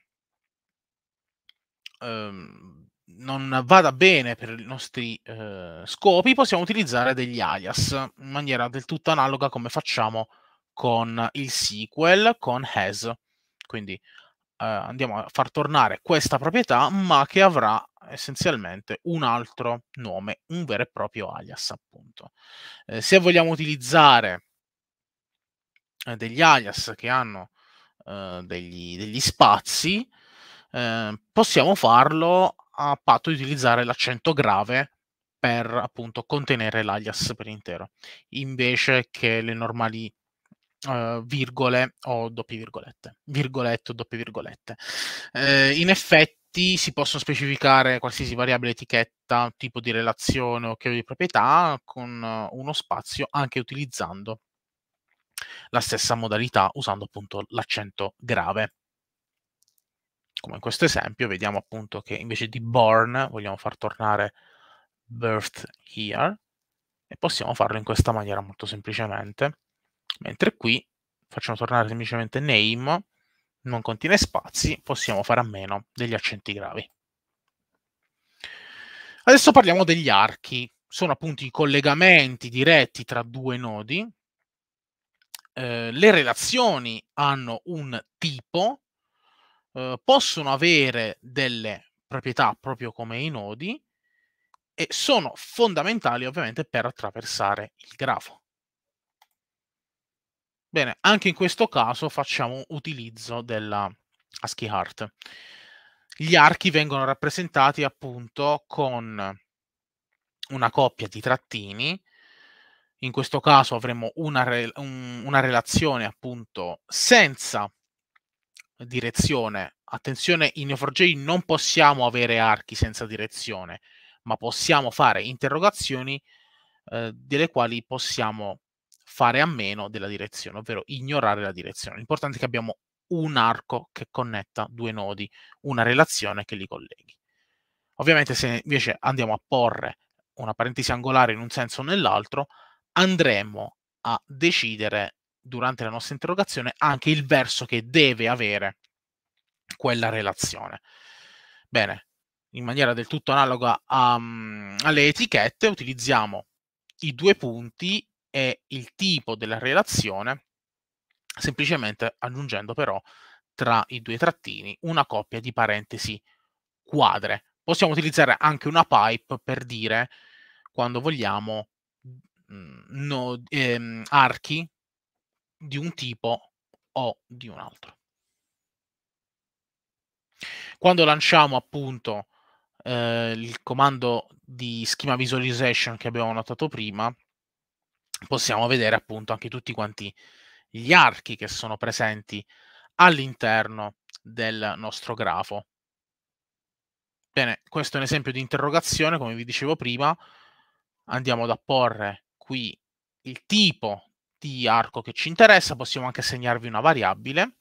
Speaker 2: Ehm, non vada bene per i nostri eh, scopi, possiamo utilizzare degli alias in maniera del tutto analoga come facciamo con il SQL, con has. Quindi eh, andiamo a far tornare questa proprietà, ma che avrà essenzialmente un altro nome, un vero e proprio alias, appunto. Eh, se vogliamo utilizzare eh, degli alias che hanno ehm, degli, degli spazi, Ehm, possiamo farlo a patto di utilizzare l'accento grave per appunto contenere l'alias per intero, invece che le normali Uh, virgole o doppie virgolette, virgolette o doppie virgolette. Uh, in effetti si possono specificare qualsiasi variabile etichetta, tipo di relazione o chiave di proprietà con uh, uno spazio anche utilizzando la stessa modalità usando appunto l'accento grave come in questo esempio, vediamo appunto che invece di born vogliamo far tornare birth here e possiamo farlo in questa maniera molto semplicemente, mentre qui facciamo tornare semplicemente name, non contiene spazi, possiamo fare a meno degli accenti gravi. Adesso parliamo degli archi, sono appunto i collegamenti diretti tra due nodi, eh, le relazioni hanno un tipo, eh, possono avere delle proprietà proprio come i nodi e sono fondamentali ovviamente per attraversare il grafo. Bene, anche in questo caso facciamo utilizzo della ASCII art. Gli archi vengono rappresentati appunto con una coppia di trattini, in questo caso avremo una, re, un, una relazione appunto senza direzione. Attenzione, in Neo4j non possiamo avere archi senza direzione, ma possiamo fare interrogazioni eh, delle quali possiamo fare a meno della direzione, ovvero ignorare la direzione. L'importante è che abbiamo un arco che connetta due nodi, una relazione che li colleghi. Ovviamente se invece andiamo a porre una parentesi angolare in un senso o nell'altro, andremo a decidere durante la nostra interrogazione anche il verso che deve avere quella relazione. Bene, in maniera del tutto analoga a, um, alle etichette utilizziamo i due punti e il tipo della relazione, semplicemente aggiungendo però tra i due trattini una coppia di parentesi quadre. Possiamo utilizzare anche una pipe per dire quando vogliamo mm, no, ehm, archi di un tipo o di un altro. Quando lanciamo appunto eh, il comando di schema visualization che abbiamo notato prima, possiamo vedere appunto anche tutti quanti gli archi che sono presenti all'interno del nostro grafo. Bene, questo è un esempio di interrogazione, come vi dicevo prima, andiamo ad apporre qui il tipo di arco che ci interessa, possiamo anche assegnarvi una variabile.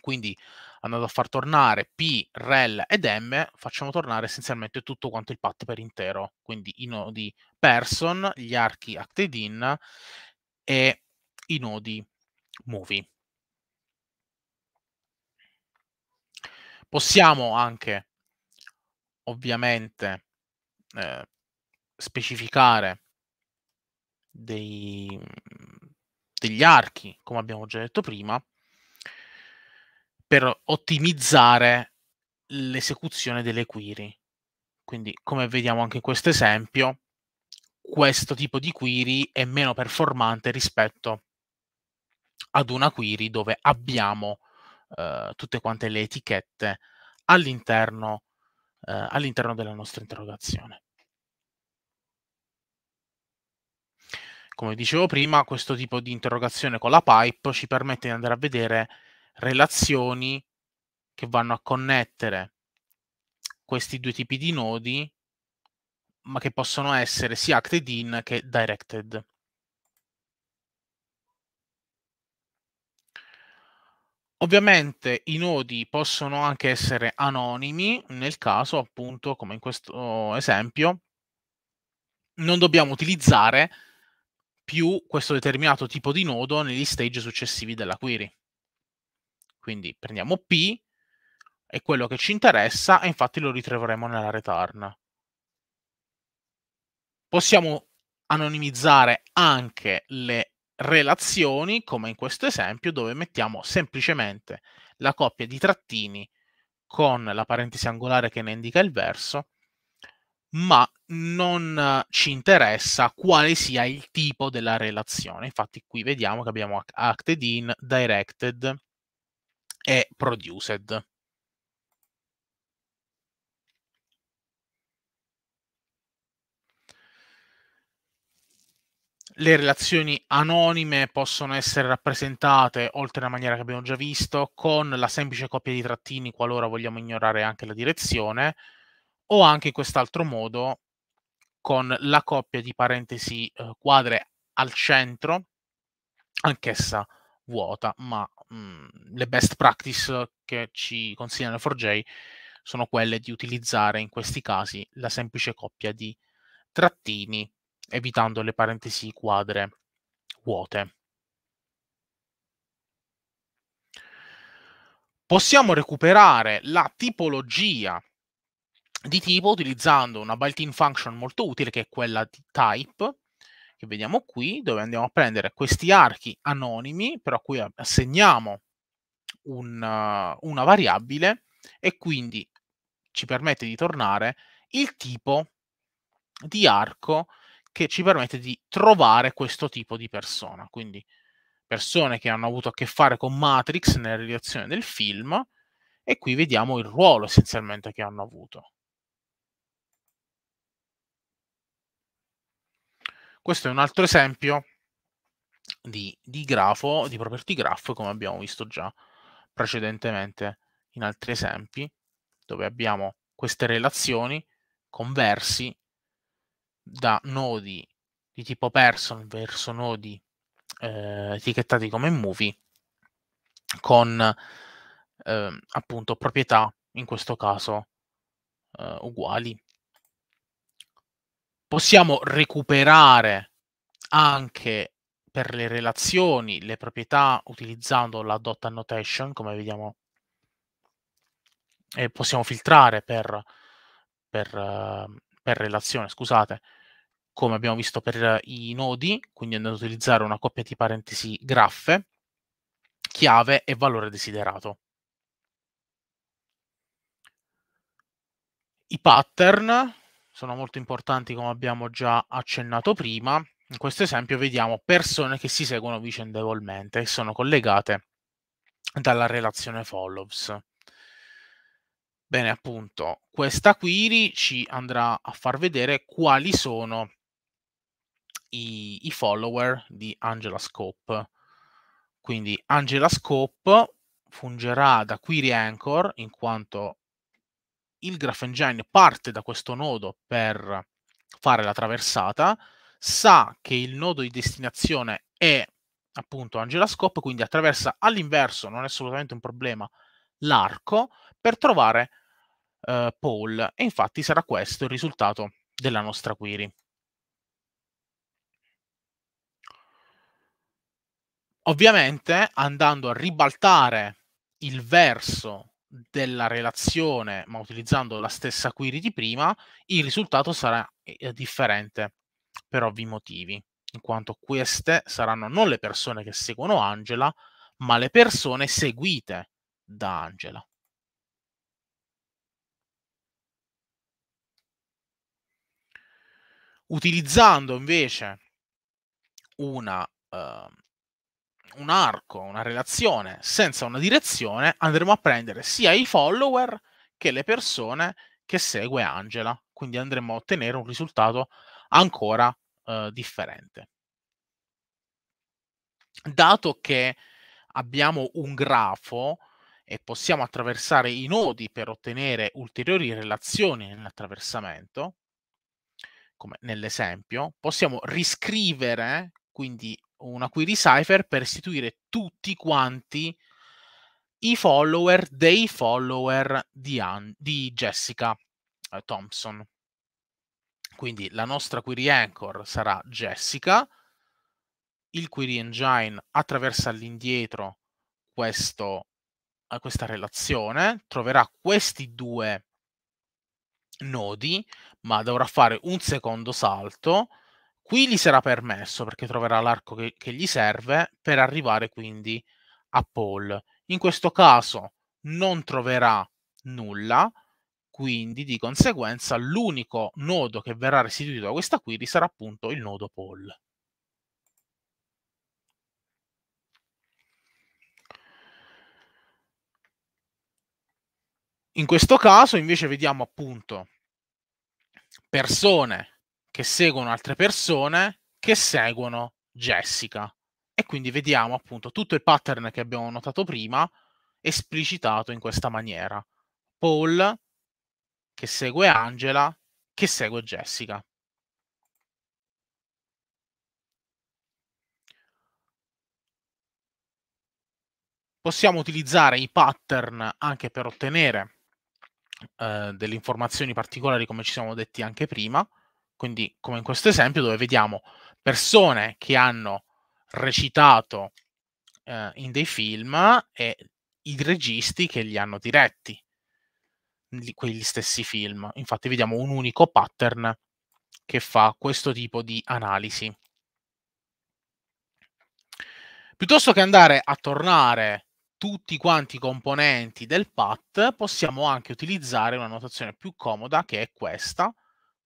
Speaker 2: Quindi andando a far tornare p, rel ed m, facciamo tornare essenzialmente tutto quanto il path per intero, quindi i nodi person, gli archi acted in e i nodi movie. Possiamo anche ovviamente eh, specificare dei, degli archi, come abbiamo già detto prima, per ottimizzare l'esecuzione delle query. Quindi, come vediamo anche in questo esempio, questo tipo di query è meno performante rispetto ad una query dove abbiamo eh, tutte quante le etichette all'interno, eh, all'interno della nostra interrogazione. come dicevo prima, questo tipo di interrogazione con la pipe ci permette di andare a vedere relazioni che vanno a connettere questi due tipi di nodi, ma che possono essere sia acted in che directed. Ovviamente i nodi possono anche essere anonimi, nel caso appunto, come in questo esempio, non dobbiamo utilizzare più questo determinato tipo di nodo negli stage successivi della query. Quindi prendiamo P, è quello che ci interessa e infatti lo ritroveremo nella return. Possiamo anonimizzare anche le relazioni, come in questo esempio, dove mettiamo semplicemente la coppia di trattini con la parentesi angolare che ne indica il verso ma non ci interessa quale sia il tipo della relazione. Infatti qui vediamo che abbiamo acted in, directed e produced. le relazioni anonime possono essere rappresentate, oltre alla maniera che abbiamo già visto, con la semplice coppia di trattini qualora vogliamo ignorare anche la direzione, o anche in quest'altro modo con la coppia di parentesi eh, quadre al centro, anch'essa vuota, ma mh, mm, le best practice che ci consigliano 4J sono quelle di utilizzare in questi casi la semplice coppia di trattini, evitando le parentesi quadre vuote. Possiamo recuperare la tipologia di tipo utilizzando una built-in function molto utile che è quella di type, che vediamo qui, dove andiamo a prendere questi archi anonimi, però cui assegniamo un, una variabile e quindi ci permette di tornare il tipo di arco che ci permette di trovare questo tipo di persona. Quindi persone che hanno avuto a che fare con Matrix nella redazione del film e qui vediamo il ruolo essenzialmente che hanno avuto. Questo è un altro esempio di, di grafo, di property graph, come abbiamo visto già precedentemente in altri esempi, dove abbiamo queste relazioni conversi da nodi di tipo person verso nodi eh, etichettati come movie con eh, appunto proprietà in questo caso eh, uguali possiamo recuperare anche per le relazioni le proprietà utilizzando la dot annotation, come vediamo, e possiamo filtrare per, per, per relazione, scusate, come abbiamo visto per i nodi, quindi andando ad utilizzare una coppia di parentesi graffe, chiave e valore desiderato. I pattern sono molto importanti come abbiamo già accennato prima. In questo esempio vediamo persone che si seguono vicendevolmente e sono collegate dalla relazione follows. Bene, appunto, questa query ci andrà a far vedere quali sono i, i follower di Angela Scope. Quindi Angela Scope fungerà da query anchor in quanto il graph engine parte da questo nodo per fare la traversata, sa che il nodo di destinazione è appunto Angela quindi attraversa all'inverso, non è assolutamente un problema, l'arco per trovare uh, Paul e infatti sarà questo il risultato della nostra query. Ovviamente andando a ribaltare il verso della relazione, ma utilizzando la stessa query di prima, il risultato sarà eh, eh, differente per ovvi motivi, in quanto queste saranno non le persone che seguono Angela, ma le persone seguite da Angela. Utilizzando invece una ehm, un arco, una relazione senza una direzione, andremo a prendere sia i follower che le persone che segue Angela. Quindi andremo a ottenere un risultato ancora eh, differente. Dato che abbiamo un grafo e possiamo attraversare i nodi per ottenere ulteriori relazioni nell'attraversamento, come nell'esempio, possiamo riscrivere quindi una query cipher per istituire tutti quanti i follower dei follower di, An- di Jessica eh, Thompson. Quindi la nostra query anchor sarà Jessica, il query engine attraversa all'indietro questo, eh, questa relazione, troverà questi due nodi, ma dovrà fare un secondo salto Qui gli sarà permesso perché troverà l'arco che, che gli serve per arrivare quindi a Paul. In questo caso non troverà nulla, quindi di conseguenza l'unico nodo che verrà restituito da questa query sarà appunto il nodo Paul. In questo caso invece vediamo appunto persone che seguono altre persone che seguono Jessica. E quindi vediamo appunto tutto il pattern che abbiamo notato prima esplicitato in questa maniera. Paul che segue Angela, che segue Jessica. Possiamo utilizzare i pattern anche per ottenere eh, delle informazioni particolari, come ci siamo detti anche prima. Quindi, come in questo esempio, dove vediamo persone che hanno recitato eh, in dei film e i registi che li hanno diretti, quegli stessi film. Infatti vediamo un unico pattern che fa questo tipo di analisi. Piuttosto che andare a tornare tutti quanti i componenti del path possiamo anche utilizzare una notazione più comoda che è questa,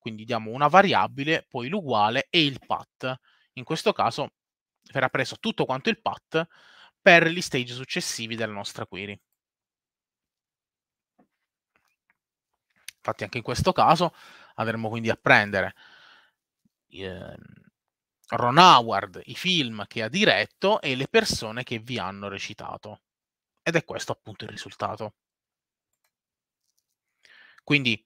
Speaker 2: quindi diamo una variabile, poi l'uguale e il path. In questo caso verrà preso tutto quanto il path per gli stage successivi della nostra query. Infatti anche in questo caso avremo quindi a prendere eh, Ron Howard, i film che ha diretto e le persone che vi hanno recitato. Ed è questo appunto il risultato. Quindi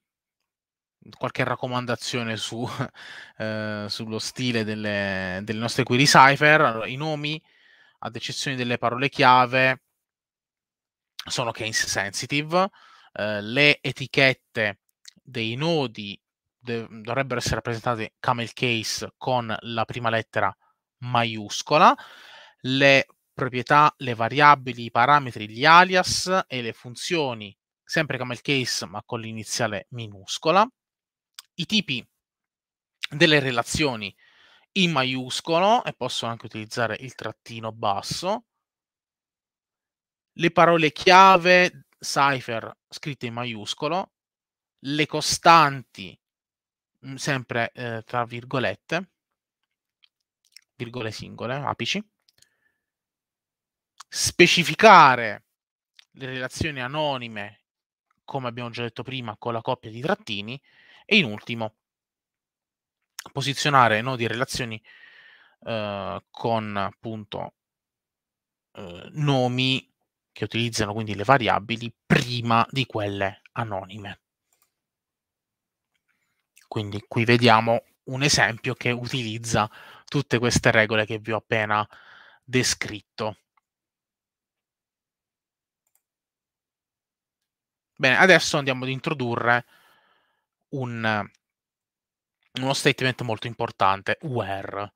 Speaker 2: qualche raccomandazione su, eh, sullo stile delle, delle, nostre query cipher. Allora, I nomi, ad eccezione delle parole chiave, sono case sensitive. Eh, le etichette dei nodi de- dovrebbero essere rappresentate camel case con la prima lettera maiuscola. Le proprietà, le variabili, i parametri, gli alias e le funzioni sempre camel case ma con l'iniziale minuscola i tipi delle relazioni in maiuscolo e posso anche utilizzare il trattino basso, le parole chiave cipher scritte in maiuscolo, le costanti mm, sempre eh, tra virgolette, virgole singole, apici, specificare le relazioni anonime, come abbiamo già detto prima, con la coppia di trattini, e in ultimo, posizionare nodi e relazioni eh, con appunto eh, nomi che utilizzano quindi le variabili prima di quelle anonime. Quindi qui vediamo un esempio che utilizza tutte queste regole che vi ho appena descritto. Bene, adesso andiamo ad introdurre un, uno statement molto importante, where.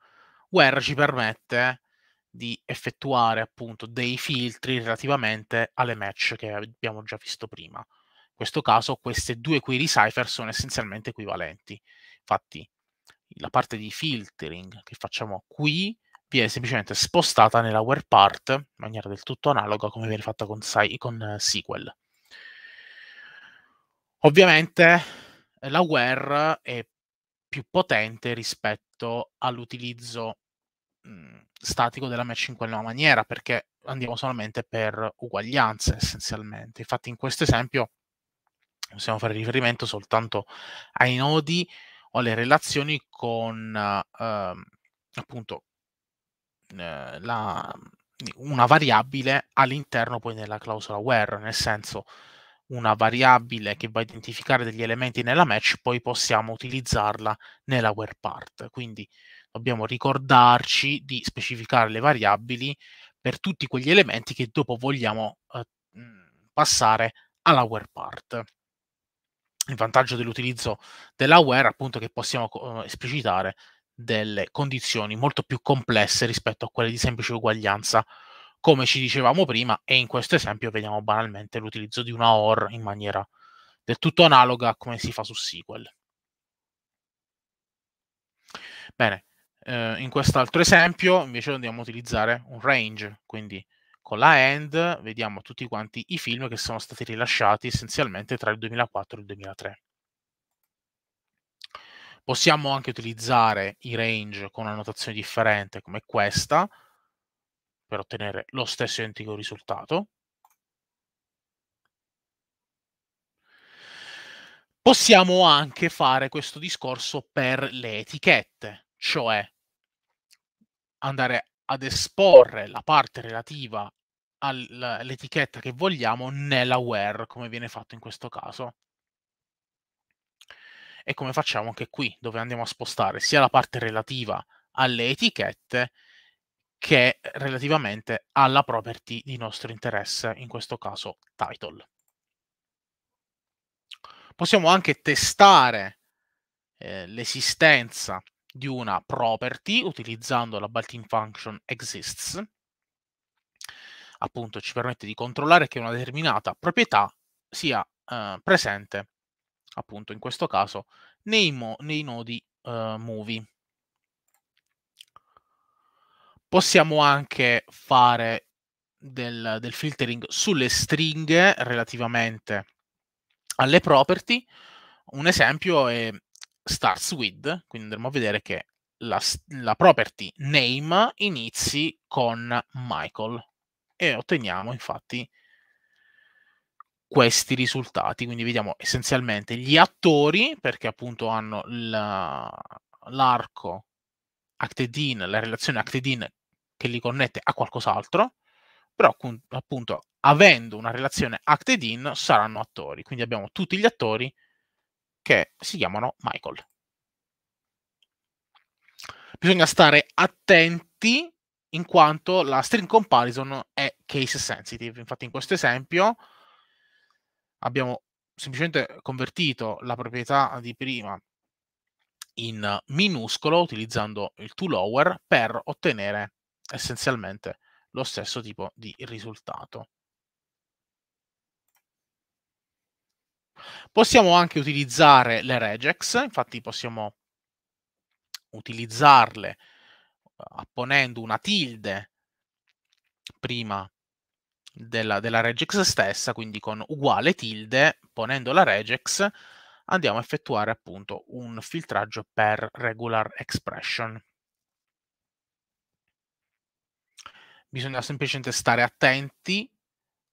Speaker 2: Where ci permette di effettuare appunto dei filtri relativamente alle match che abbiamo già visto prima. In questo caso queste due query cipher sono essenzialmente equivalenti. Infatti la parte di filtering che facciamo qui viene semplicemente spostata nella where part in maniera del tutto analoga come viene fatta con, con eh, SQL. Ovviamente eh, la WER è più potente rispetto all'utilizzo mh, mhmm, statico della mesh in quella maniera, perché andiamo solamente per uguaglianze essenzialmente. Infatti in questo esempio possiamo fare riferimento soltanto ai nodi o alle relazioni con eh, appunto eh, la, mhmm, una variabile all'interno poi della clausola where, nel senso una variabile che va a identificare degli elementi nella match, poi possiamo utilizzarla nella where part. Quindi dobbiamo ricordarci di specificare le variabili per tutti quegli elementi che dopo vogliamo eh, passare alla where part. Il vantaggio dell'utilizzo della where appunto che possiamo eh, esplicitare delle condizioni molto più complesse rispetto a quelle di semplice uguaglianza come ci dicevamo prima, e in questo esempio vediamo banalmente l'utilizzo di una OR in maniera del tutto analoga a come si fa su SQL. Bene, eh, in quest'altro esempio invece andiamo a utilizzare un range, quindi con la AND vediamo tutti quanti i film che sono stati rilasciati essenzialmente tra il 2004 e il 2003. Possiamo anche utilizzare i range con una notazione differente come questa, per ottenere lo stesso identico risultato. Possiamo anche fare questo discorso per le etichette, cioè andare ad esporre la parte relativa all'etichetta che vogliamo nella where, come viene fatto in questo caso. E come facciamo anche qui, dove andiamo a spostare sia la parte relativa alle etichette, che è relativamente alla property di nostro interesse, in questo caso title. Possiamo anche testare eh, l'esistenza di una property utilizzando la built-in function exists. Appunto, ci permette di controllare che una determinata proprietà sia eh, presente, appunto in questo caso, nei, nei nodi eh, movie possiamo anche fare del, del filtering sulle stringhe relativamente alle property. Un esempio è starts with, quindi andremo a vedere che la, la, property name inizi con Michael e otteniamo infatti questi risultati. Quindi vediamo essenzialmente gli attori, perché appunto hanno l'arco acted in, la relazione acted in che li connette a qualcos'altro, però appunto avendo una relazione acted in saranno attori, quindi abbiamo tutti gli attori che si chiamano Michael. Bisogna stare attenti in quanto la string comparison è case sensitive, infatti in questo esempio abbiamo semplicemente convertito la proprietà di prima in minuscolo utilizzando il to lower per ottenere essenzialmente lo stesso tipo di risultato. Possiamo anche utilizzare le regex, infatti possiamo utilizzarle eh, apponendo una tilde prima della, della regex stessa, quindi con uguale tilde, ponendo la regex, andiamo a effettuare appunto un filtraggio per regular expression. bisogna semplicemente stare attenti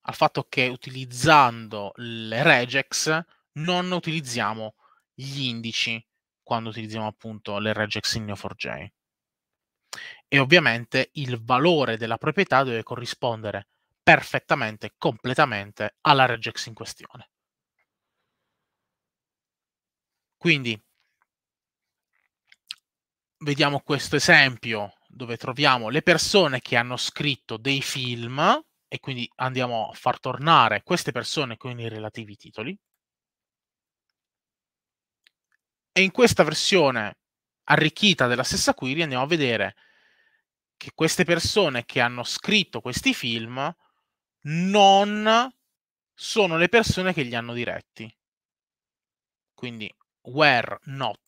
Speaker 2: al fatto che utilizzando le regex non utilizziamo gli indici quando utilizziamo appunto le regex in Neo4j. E ovviamente il valore della proprietà deve corrispondere perfettamente, completamente alla regex in questione. Quindi vediamo questo esempio dove troviamo le persone che hanno scritto dei film e quindi andiamo a far tornare queste persone con i relativi titoli. E in questa versione arricchita della stessa query andiamo a vedere che queste persone che hanno scritto questi film non sono le persone che li hanno diretti. Quindi where not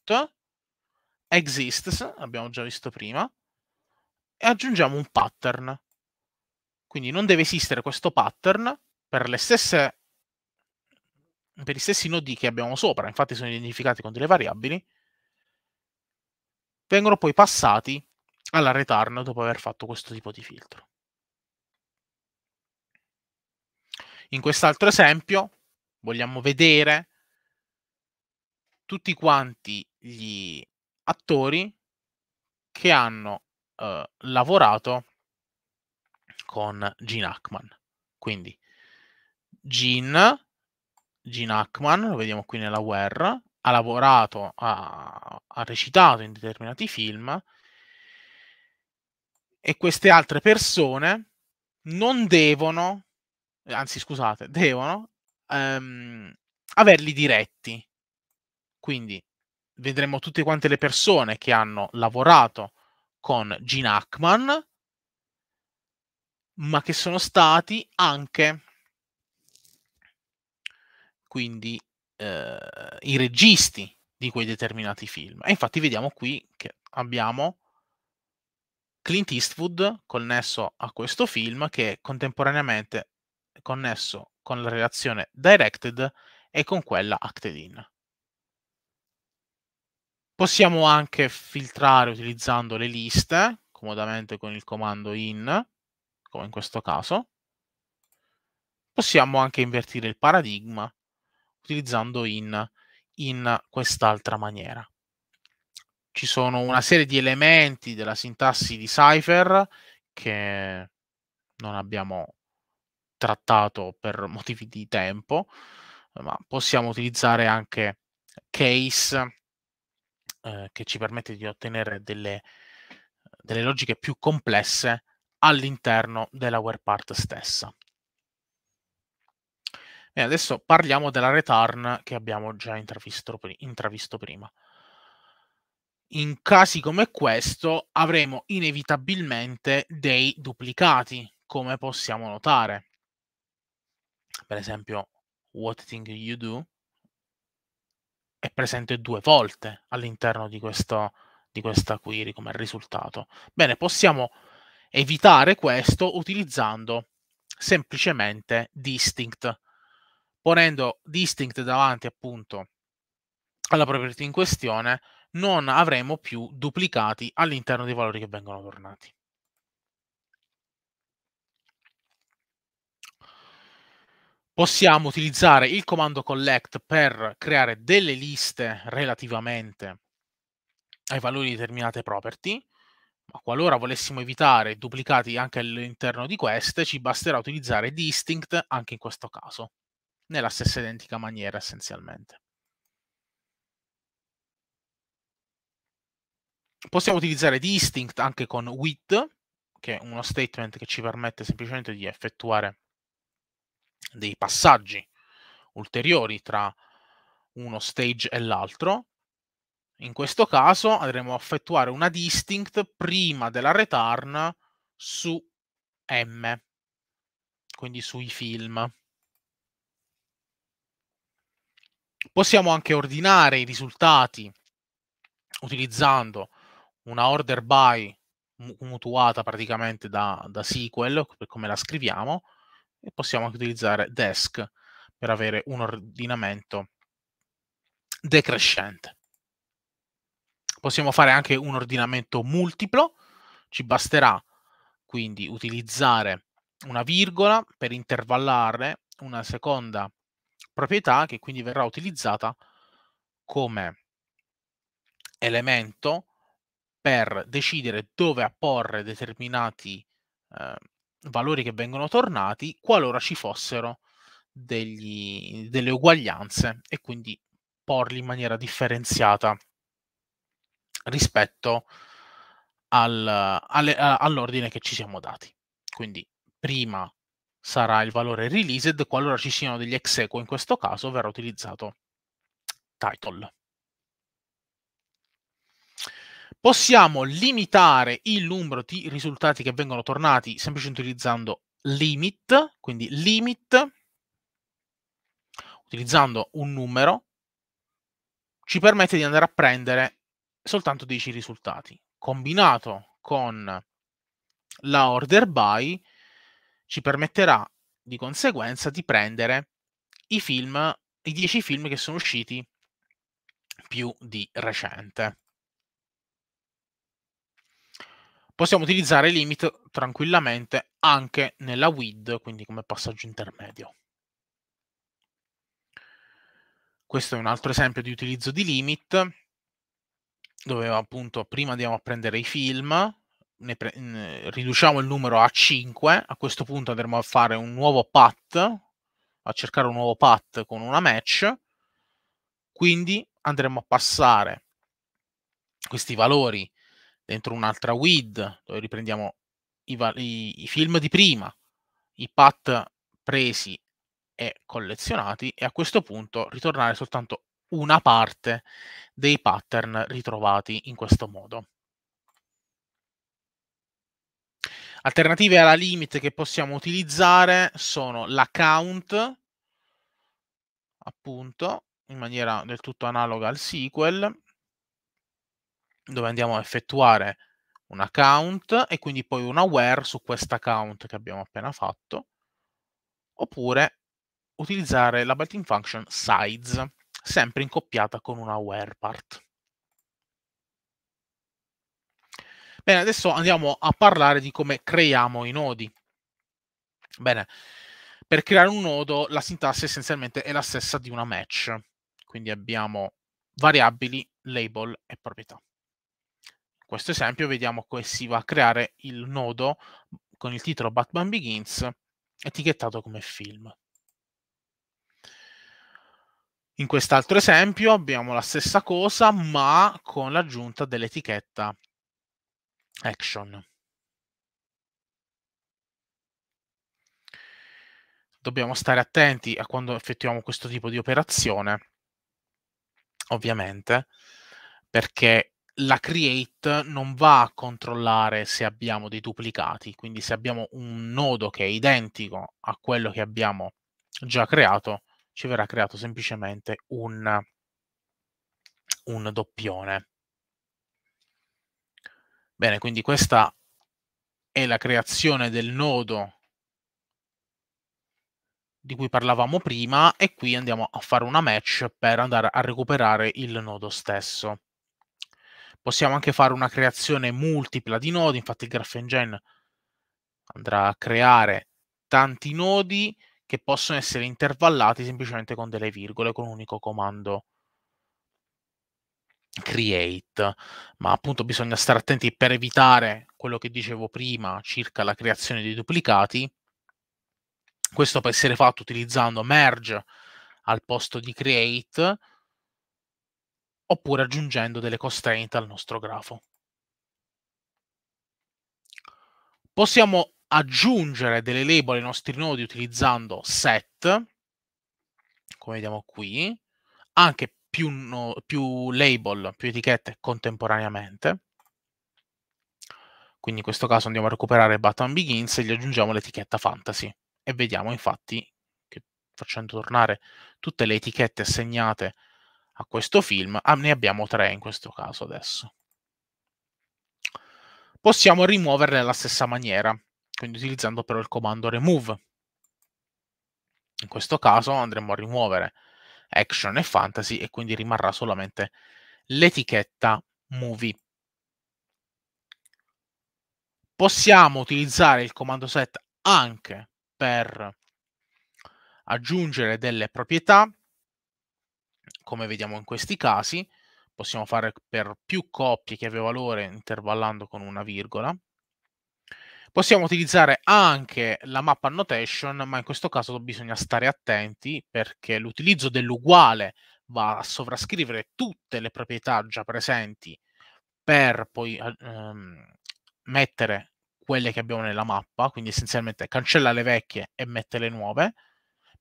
Speaker 2: exists, abbiamo già visto prima, e aggiungiamo un pattern. Quindi non deve esistere questo pattern per, stesse, per gli stessi nodi che abbiamo sopra, infatti sono identificati con delle variabili, vengono poi passati alla return dopo aver fatto questo tipo di filtro. In quest'altro esempio vogliamo vedere tutti quanti gli attori che hanno Uhm, lavorato con Gene Hackman. Quindi Gene, Gene Hackman, lo vediamo qui nella guerra, ha lavorato, ha, ha recitato in determinati film e queste altre persone non devono, anzi scusate, devono ehm, averli diretti. Quindi vedremo tutte quante le persone che hanno lavorato con Gene Hackman, ma che sono stati anche quindi eh, i registi di quei determinati film. E infatti vediamo qui che abbiamo Clint Eastwood connesso a questo film che è contemporaneamente connesso con la relazione directed e con quella acted in. Possiamo anche filtrare utilizzando le liste, comodamente con il comando in, come in questo caso. Possiamo anche invertire il paradigma utilizzando in in quest'altra maniera. Ci sono una serie di elementi della sintassi di Cypher che non abbiamo trattato per motivi di tempo, ma possiamo utilizzare anche case eh, che ci permette di ottenere delle, delle logiche più complesse all'interno della web part stessa. E adesso parliamo della return che abbiamo già intravisto, intravisto prima. In casi come questo avremo inevitabilmente dei duplicati, come possiamo notare. Per esempio, what thing you do, è presente due volte all'interno di, questo, di questa query come risultato. Bene, possiamo evitare questo utilizzando semplicemente distinct, ponendo distinct davanti appunto alla proprietà in questione, non avremo più duplicati all'interno dei valori che vengono tornati. possiamo utilizzare il comando collect per creare delle liste relativamente ai valori di determinate property, ma qualora volessimo evitare duplicati anche all'interno di queste, ci basterà utilizzare distinct anche in questo caso, nella stessa identica maniera essenzialmente. Possiamo utilizzare distinct anche con with, che è uno statement che ci permette semplicemente di effettuare dei passaggi ulteriori tra uno stage e l'altro. In questo caso andremo a effettuare una distinct prima della return su M, quindi sui film. Possiamo anche ordinare i risultati utilizzando una order by mutuata praticamente da, da SQL, come la scriviamo, e possiamo anche utilizzare desk per avere un ordinamento decrescente. Possiamo fare anche un ordinamento multiplo, ci basterà quindi utilizzare una virgola per intervallare una seconda proprietà che quindi verrà utilizzata come elemento per decidere dove apporre determinati eh, valori che vengono tornati qualora ci fossero degli, delle uguaglianze e quindi porli in maniera differenziata rispetto al, alle, all'ordine che ci siamo dati. Quindi prima sarà il valore released, qualora ci siano degli ex equo in questo caso verrà utilizzato title. Possiamo limitare il numero di risultati che vengono tornati semplicemente utilizzando limit, quindi limit, utilizzando un numero, ci permette di andare a prendere soltanto 10 risultati. Combinato con la order by, ci permetterà di conseguenza di prendere i film, i 10 film che sono usciti più di recente. possiamo utilizzare limit tranquillamente anche nella WID, quindi come passaggio intermedio. Questo è un altro esempio di utilizzo di limit, dove appunto prima andiamo a prendere i film, ne pre- ne riduciamo il numero a 5, a questo punto andremo a fare un nuovo path, a cercare un nuovo path con una match, quindi andremo a passare questi valori dentro un'altra WID, dove riprendiamo i, i, i film di prima, i pat presi e collezionati e a questo punto ritornare soltanto una parte dei pattern ritrovati in questo modo. Alternative alla limit che possiamo utilizzare sono l'account, appunto, in maniera del tutto analoga al SQL, dove andiamo a effettuare un account e quindi poi un aware su questo account che abbiamo appena fatto, oppure utilizzare la belting function size, sempre incoppiata con una aware part. Bene, adesso andiamo a parlare di come creiamo i nodi. Bene, per creare un nodo la sintassi essenzialmente è la stessa di una match, quindi abbiamo variabili, label e proprietà questo esempio vediamo come si va a creare il nodo con il titolo Batman Begins etichettato come film. In quest'altro esempio abbiamo la stessa cosa ma con l'aggiunta dell'etichetta action. Dobbiamo stare attenti a quando effettuiamo questo tipo di operazione, ovviamente, perché la create non va a controllare se abbiamo dei duplicati, quindi se abbiamo un nodo che è identico a quello che abbiamo già creato, ci verrà creato semplicemente un, un doppione. Bene, quindi questa è la creazione del nodo di cui parlavamo prima e qui andiamo a fare una match per andare a recuperare il nodo stesso. Possiamo anche fare una creazione multipla di nodi, infatti il graph engine andrà a creare tanti nodi che possono essere intervallati semplicemente con delle virgole, con un unico comando create, ma appunto bisogna stare attenti per evitare quello che dicevo prima circa la creazione dei duplicati. Questo può essere fatto utilizzando merge al posto di create, oppure aggiungendo delle constraint al nostro grafo. Possiamo aggiungere delle label ai nostri nodi utilizzando set, come vediamo qui, anche più, no, più label, più etichette contemporaneamente. Quindi in questo caso andiamo a recuperare button Begins e gli aggiungiamo l'etichetta fantasy. E vediamo infatti che facendo tornare tutte le etichette assegnate a questo film, ah, ne abbiamo tre in questo caso adesso. Possiamo rimuoverle nella stessa maniera, quindi utilizzando però il comando remove. In questo caso andremo a rimuovere action e fantasy e quindi rimarrà solamente l'etichetta movie. Possiamo utilizzare il comando set anche per aggiungere delle proprietà come vediamo in questi casi, possiamo fare per più coppie chiave valore intervallando con una virgola. Possiamo utilizzare anche la map annotation, ma in questo caso bisogna stare attenti perché l'utilizzo dell'uguale va a sovrascrivere tutte le proprietà già presenti per poi eh, ehm, mettere quelle che abbiamo nella mappa, quindi essenzialmente cancella le vecchie e mette le nuove,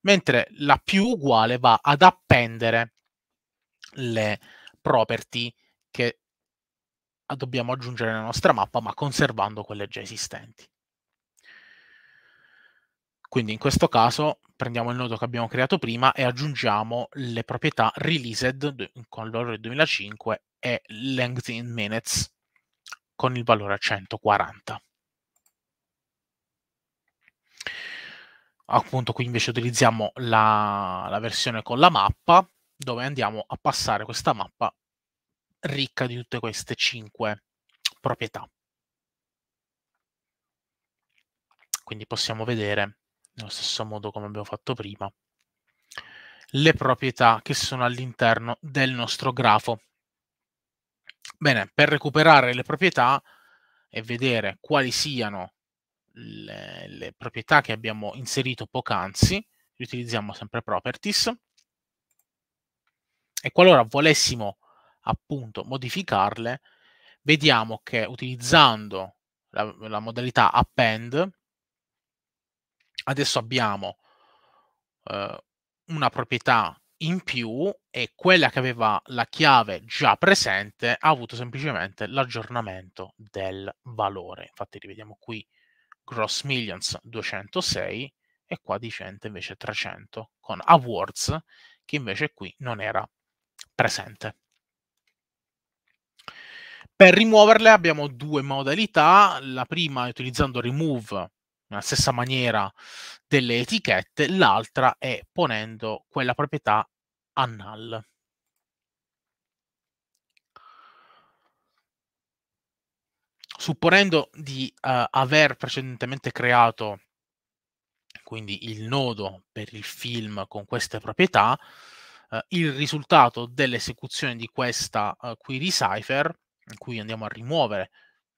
Speaker 2: mentre la più uguale va ad appendere le property che dobbiamo aggiungere nella nostra mappa, ma conservando quelle già esistenti. Quindi in questo caso prendiamo il nodo che abbiamo creato prima e aggiungiamo le proprietà released con il valore 2005 e length in minutes con il valore 140. Appunto qui invece utilizziamo la, la versione con la mappa dove andiamo a passare questa mappa ricca di tutte queste 5 proprietà. Quindi possiamo vedere, nello stesso modo come abbiamo fatto prima, le proprietà che sono all'interno del nostro grafo. Bene, per recuperare le proprietà e vedere quali siano le, le proprietà che abbiamo inserito poc'anzi, utilizziamo sempre properties, e qualora volessimo appunto modificarle, vediamo che utilizzando la, la modalità append, adesso abbiamo eh, una proprietà in più e quella che aveva la chiave già presente ha avuto semplicemente l'aggiornamento del valore. Infatti rivediamo qui gross millions 206 e qua dicente invece 300 con awards che invece qui non era presente. Per rimuoverle abbiamo due modalità, la prima è utilizzando remove nella stessa maniera delle etichette, l'altra è ponendo quella proprietà a null. Supponendo di uh, aver precedentemente creato quindi il nodo per il film con queste proprietà, eh, il risultato dell'esecuzione di questa eh, query cipher, in cui andiamo a rimuovere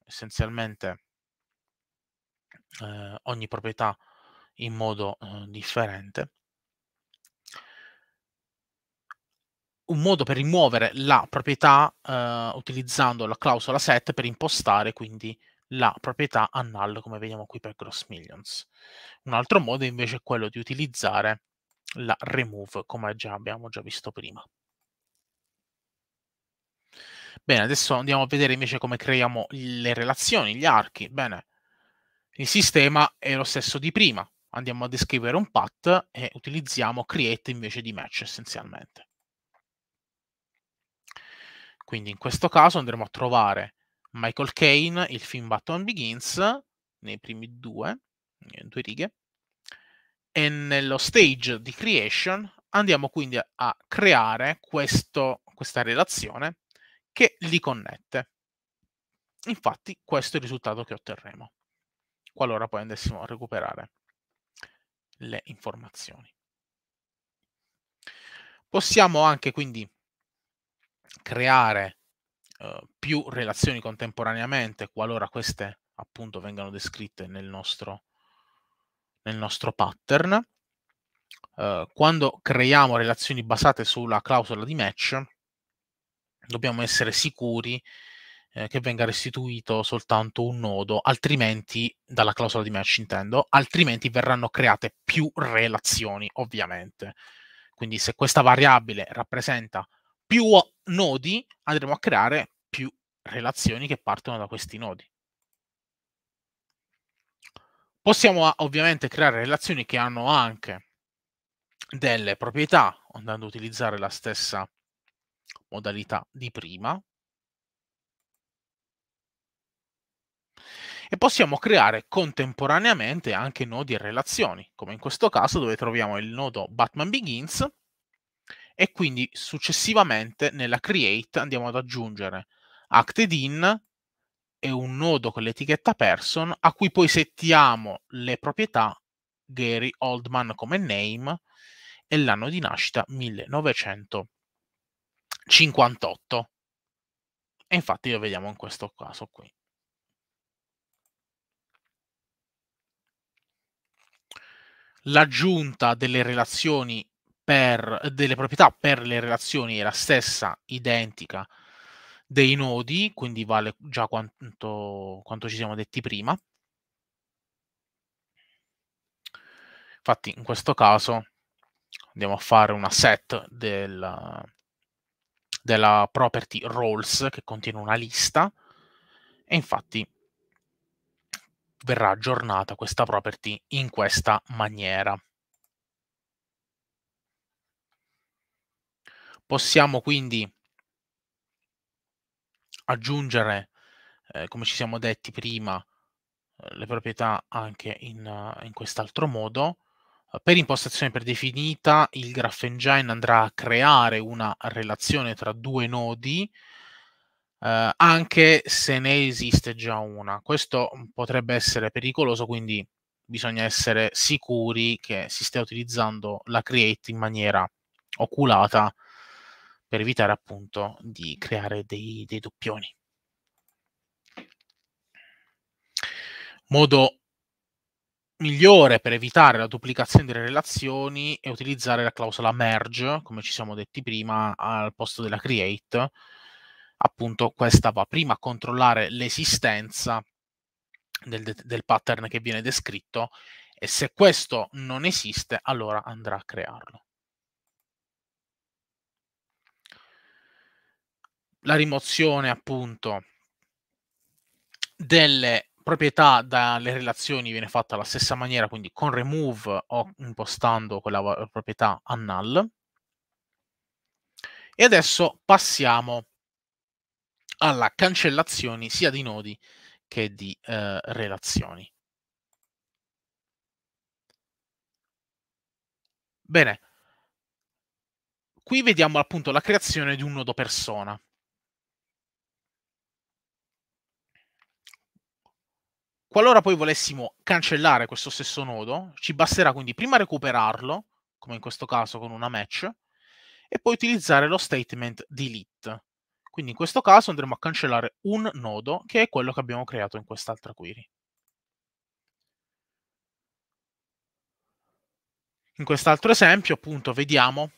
Speaker 2: essenzialmente eh, ogni proprietà in modo eh, differente. un modo per rimuovere la proprietà eh, utilizzando la clausola set per impostare quindi la proprietà a null come vediamo qui per gross millions. Un altro modo invece è quello di utilizzare la remove come già abbiamo già visto prima. Bene, adesso andiamo a vedere invece come creiamo le relazioni, gli archi. Bene, il sistema è lo stesso di prima. Andiamo a descrivere un path e utilizziamo create invece di match essenzialmente. Quindi in questo caso andremo a trovare Michael Kane, il film Batman Begins, nei primi due, due righe, e nello stage di creation andiamo quindi a creare questo, questa relazione che li connette. Infatti questo è il risultato che otterremo, qualora poi andessimo a recuperare le informazioni. Possiamo anche quindi creare eh, più relazioni contemporaneamente, qualora queste appunto vengano descritte nel nostro nel nostro pattern. Uh, quando creiamo relazioni basate sulla clausola di match, dobbiamo essere sicuri eh, che venga restituito soltanto un nodo, altrimenti, dalla clausola di match intendo, altrimenti verranno create più relazioni, ovviamente. Quindi se questa variabile rappresenta più nodi, andremo a creare più relazioni che partono da questi nodi. Possiamo ah, ovviamente creare relazioni che hanno anche delle proprietà, andando a utilizzare la stessa modalità di prima. E possiamo creare contemporaneamente anche nodi e relazioni, come in questo caso dove troviamo il nodo Batman Begins e quindi successivamente nella create andiamo ad aggiungere acted in è un nodo con l'etichetta person a cui poi settiamo le proprietà Gary Oldman come name e l'anno di nascita 1958. E infatti lo vediamo in questo caso qui. L'aggiunta delle relazioni per delle proprietà per le relazioni è la stessa identica dei nodi, quindi vale già quanto, quanto ci siamo detti prima. Infatti in questo caso andiamo a fare una set del, della property roles che contiene una lista e infatti verrà aggiornata questa property in questa maniera. Possiamo quindi aggiungere, eh, come ci siamo detti prima, eh, le proprietà anche in, eh, in quest'altro modo. Eh, per impostazione predefinita, il Graph Engine andrà a creare una relazione tra due nodi, eh, anche se ne esiste già una. Questo potrebbe essere pericoloso, quindi bisogna essere sicuri che si stia utilizzando la create in maniera oculata per evitare appunto di creare dei, dei doppioni. Modo migliore per evitare la duplicazione delle relazioni è utilizzare la clausola merge, come ci siamo detti prima, al posto della create. Appunto, questa va prima a controllare l'esistenza del, del, pattern che viene descritto e se questo non esiste, allora andrà a crearlo. la rimozione appunto delle proprietà dalle relazioni viene fatta alla stessa maniera, quindi con remove o impostando quella proprietà a null. E adesso passiamo alla cancellazione sia di nodi che di eh, relazioni. Bene, qui vediamo appunto la creazione di un nodo persona. Qualora poi volessimo cancellare questo stesso nodo, ci basterà quindi prima recuperarlo, come in questo caso con una match, e poi utilizzare lo statement delete. Quindi in questo caso andremo a cancellare un nodo, che è quello che abbiamo creato in quest'altra query. In quest'altro esempio, appunto, vediamo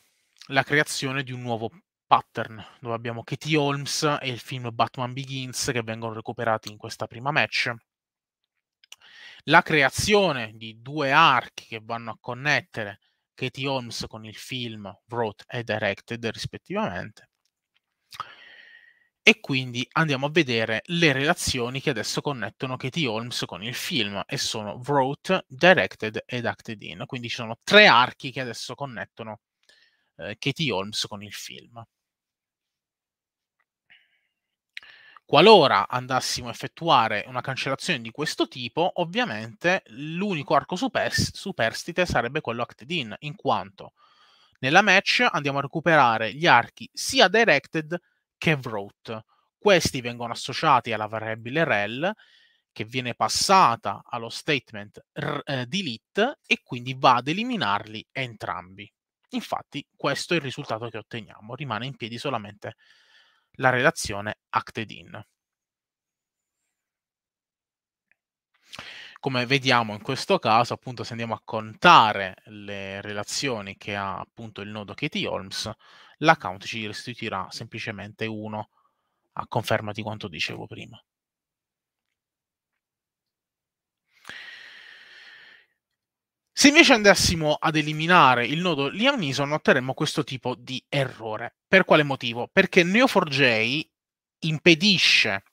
Speaker 2: la creazione di un nuovo pattern, dove abbiamo Katie Holmes e il film Batman Begins che vengono recuperati in questa prima match la creazione di due archi che vanno a connettere Katie Holmes con il film Wrote e Directed rispettivamente. E quindi andiamo a vedere le relazioni che adesso connettono Katie Holmes con il film e sono Wrote, Directed ed Acted In. Quindi ci sono tre archi che adesso connettono eh, Katie Holmes con il film. Qualora andassimo a effettuare una cancellazione di questo tipo, ovviamente l'unico arco supers- superstite sarebbe quello acted in, in quanto nella match andiamo a recuperare gli archi sia directed che wrote. Questi vengono associati alla variabile rel che viene passata allo statement r- eh, delete e quindi va ad eliminarli entrambi. Infatti questo è il risultato che otteniamo, rimane in piedi solamente la relazione Acted In. Come vediamo in questo caso, appunto, se andiamo a contare le relazioni che ha appunto il nodo Katie Holmes, l'account ci restituirà semplicemente uno a conferma di quanto dicevo prima. Se invece andassimo ad eliminare il nodo Liam Neeson, noteremmo questo tipo di errore. Per quale motivo? Perché Neo4j impedisce,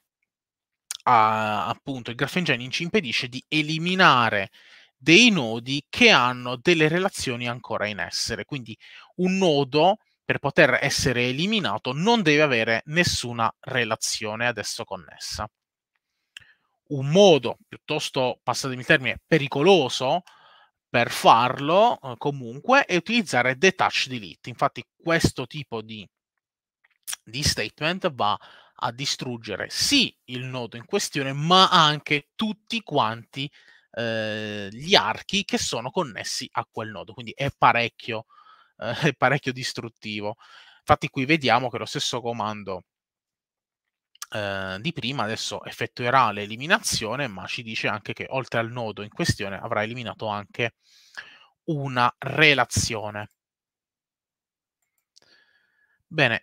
Speaker 2: a, appunto, il graph engine ci impedisce di eliminare dei nodi che hanno delle relazioni ancora in essere. Quindi un nodo, per poter essere eliminato, non deve avere nessuna relazione adesso connessa. Un modo piuttosto, passatemi il termine, pericoloso per farlo eh, comunque è utilizzare detach delete. Infatti questo tipo di, di statement va a distruggere sì il nodo in questione, ma anche tutti quanti eh, gli archi che sono connessi a quel nodo. Quindi è parecchio, eh, è parecchio distruttivo. Infatti qui vediamo che lo stesso comando eh, di prima, adesso effettuerà l'eliminazione, ma ci dice anche che oltre al nodo in questione avrà eliminato anche una relazione. Bene,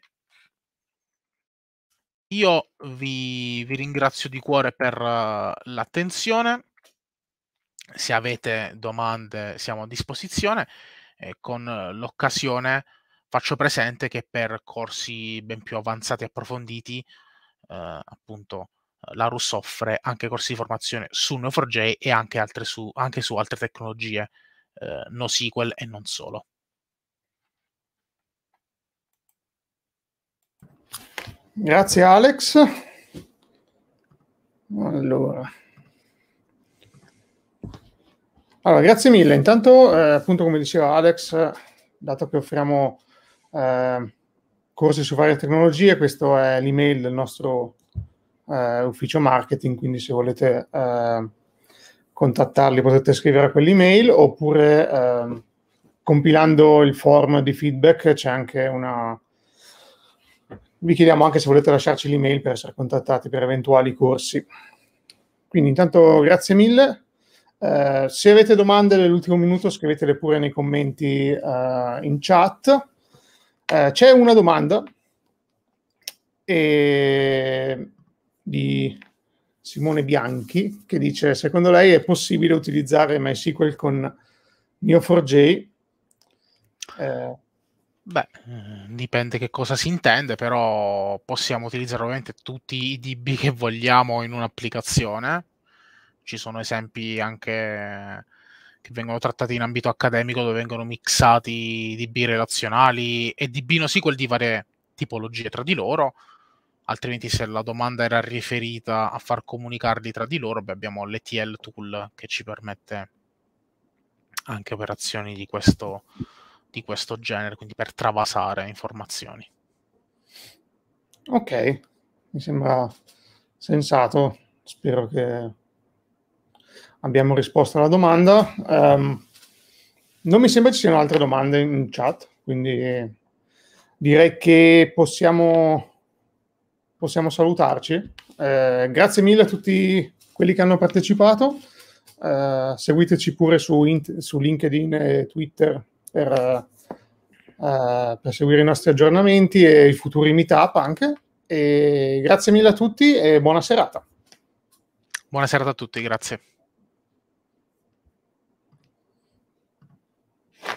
Speaker 2: io vi, vi ringrazio di cuore per eh, l'attenzione. Se avete domande siamo a disposizione e con l'occasione faccio presente che per corsi ben più avanzati e approfonditi eh, appunto eh, la Rus offre anche corsi di formazione su Neo4j e anche, su, anche su, altre tecnologie eh, NoSQL e non solo.
Speaker 1: Grazie Alex. Allora. allora. grazie mille. Intanto, eh, appunto, come diceva Alex, dato che offriamo eh, corsi su varie tecnologie, questo è l'email del nostro eh, ufficio marketing, quindi se volete eh, contattarli potete scrivere a quell'email oppure eh, compilando il form di feedback c'è anche una... Vi chiediamo anche se volete lasciarci l'email per essere contattati per eventuali corsi. Quindi intanto grazie mille. Eh, se avete domande dell'ultimo minuto scrivetele pure nei commenti eh, in chat. Eh, c'è una domanda eh, di Simone Bianchi che dice: Secondo lei è possibile utilizzare MySQL con Neo4j?
Speaker 2: Eh, Beh, eh, dipende che cosa si intende, però possiamo utilizzare ovviamente tutti i DB che vogliamo in un'applicazione. Ci sono esempi anche che vengono trattati in ambito accademico dove vengono mixati DB relazionali e DB no NoSQL di varie tipologie tra di loro, altrimenti se la domanda era riferita a far comunicarli tra di loro, beh, abbiamo l'ETL tool che ci permette anche operazioni di questo, di questo genere, quindi per travasare informazioni.
Speaker 1: Ok, mi sembra sensato, spero che abbiamo risposto alla domanda. Um, non mi sembra ci siano altre domande in chat, quindi direi che possiamo, possiamo salutarci. Eh, grazie mille a tutti quelli che hanno partecipato. Eh, seguiteci pure su, su, LinkedIn e Twitter per, eh, per seguire i nostri aggiornamenti e i futuri meetup anche. E grazie mille a tutti e buona serata.
Speaker 2: Buona serata a tutti, grazie.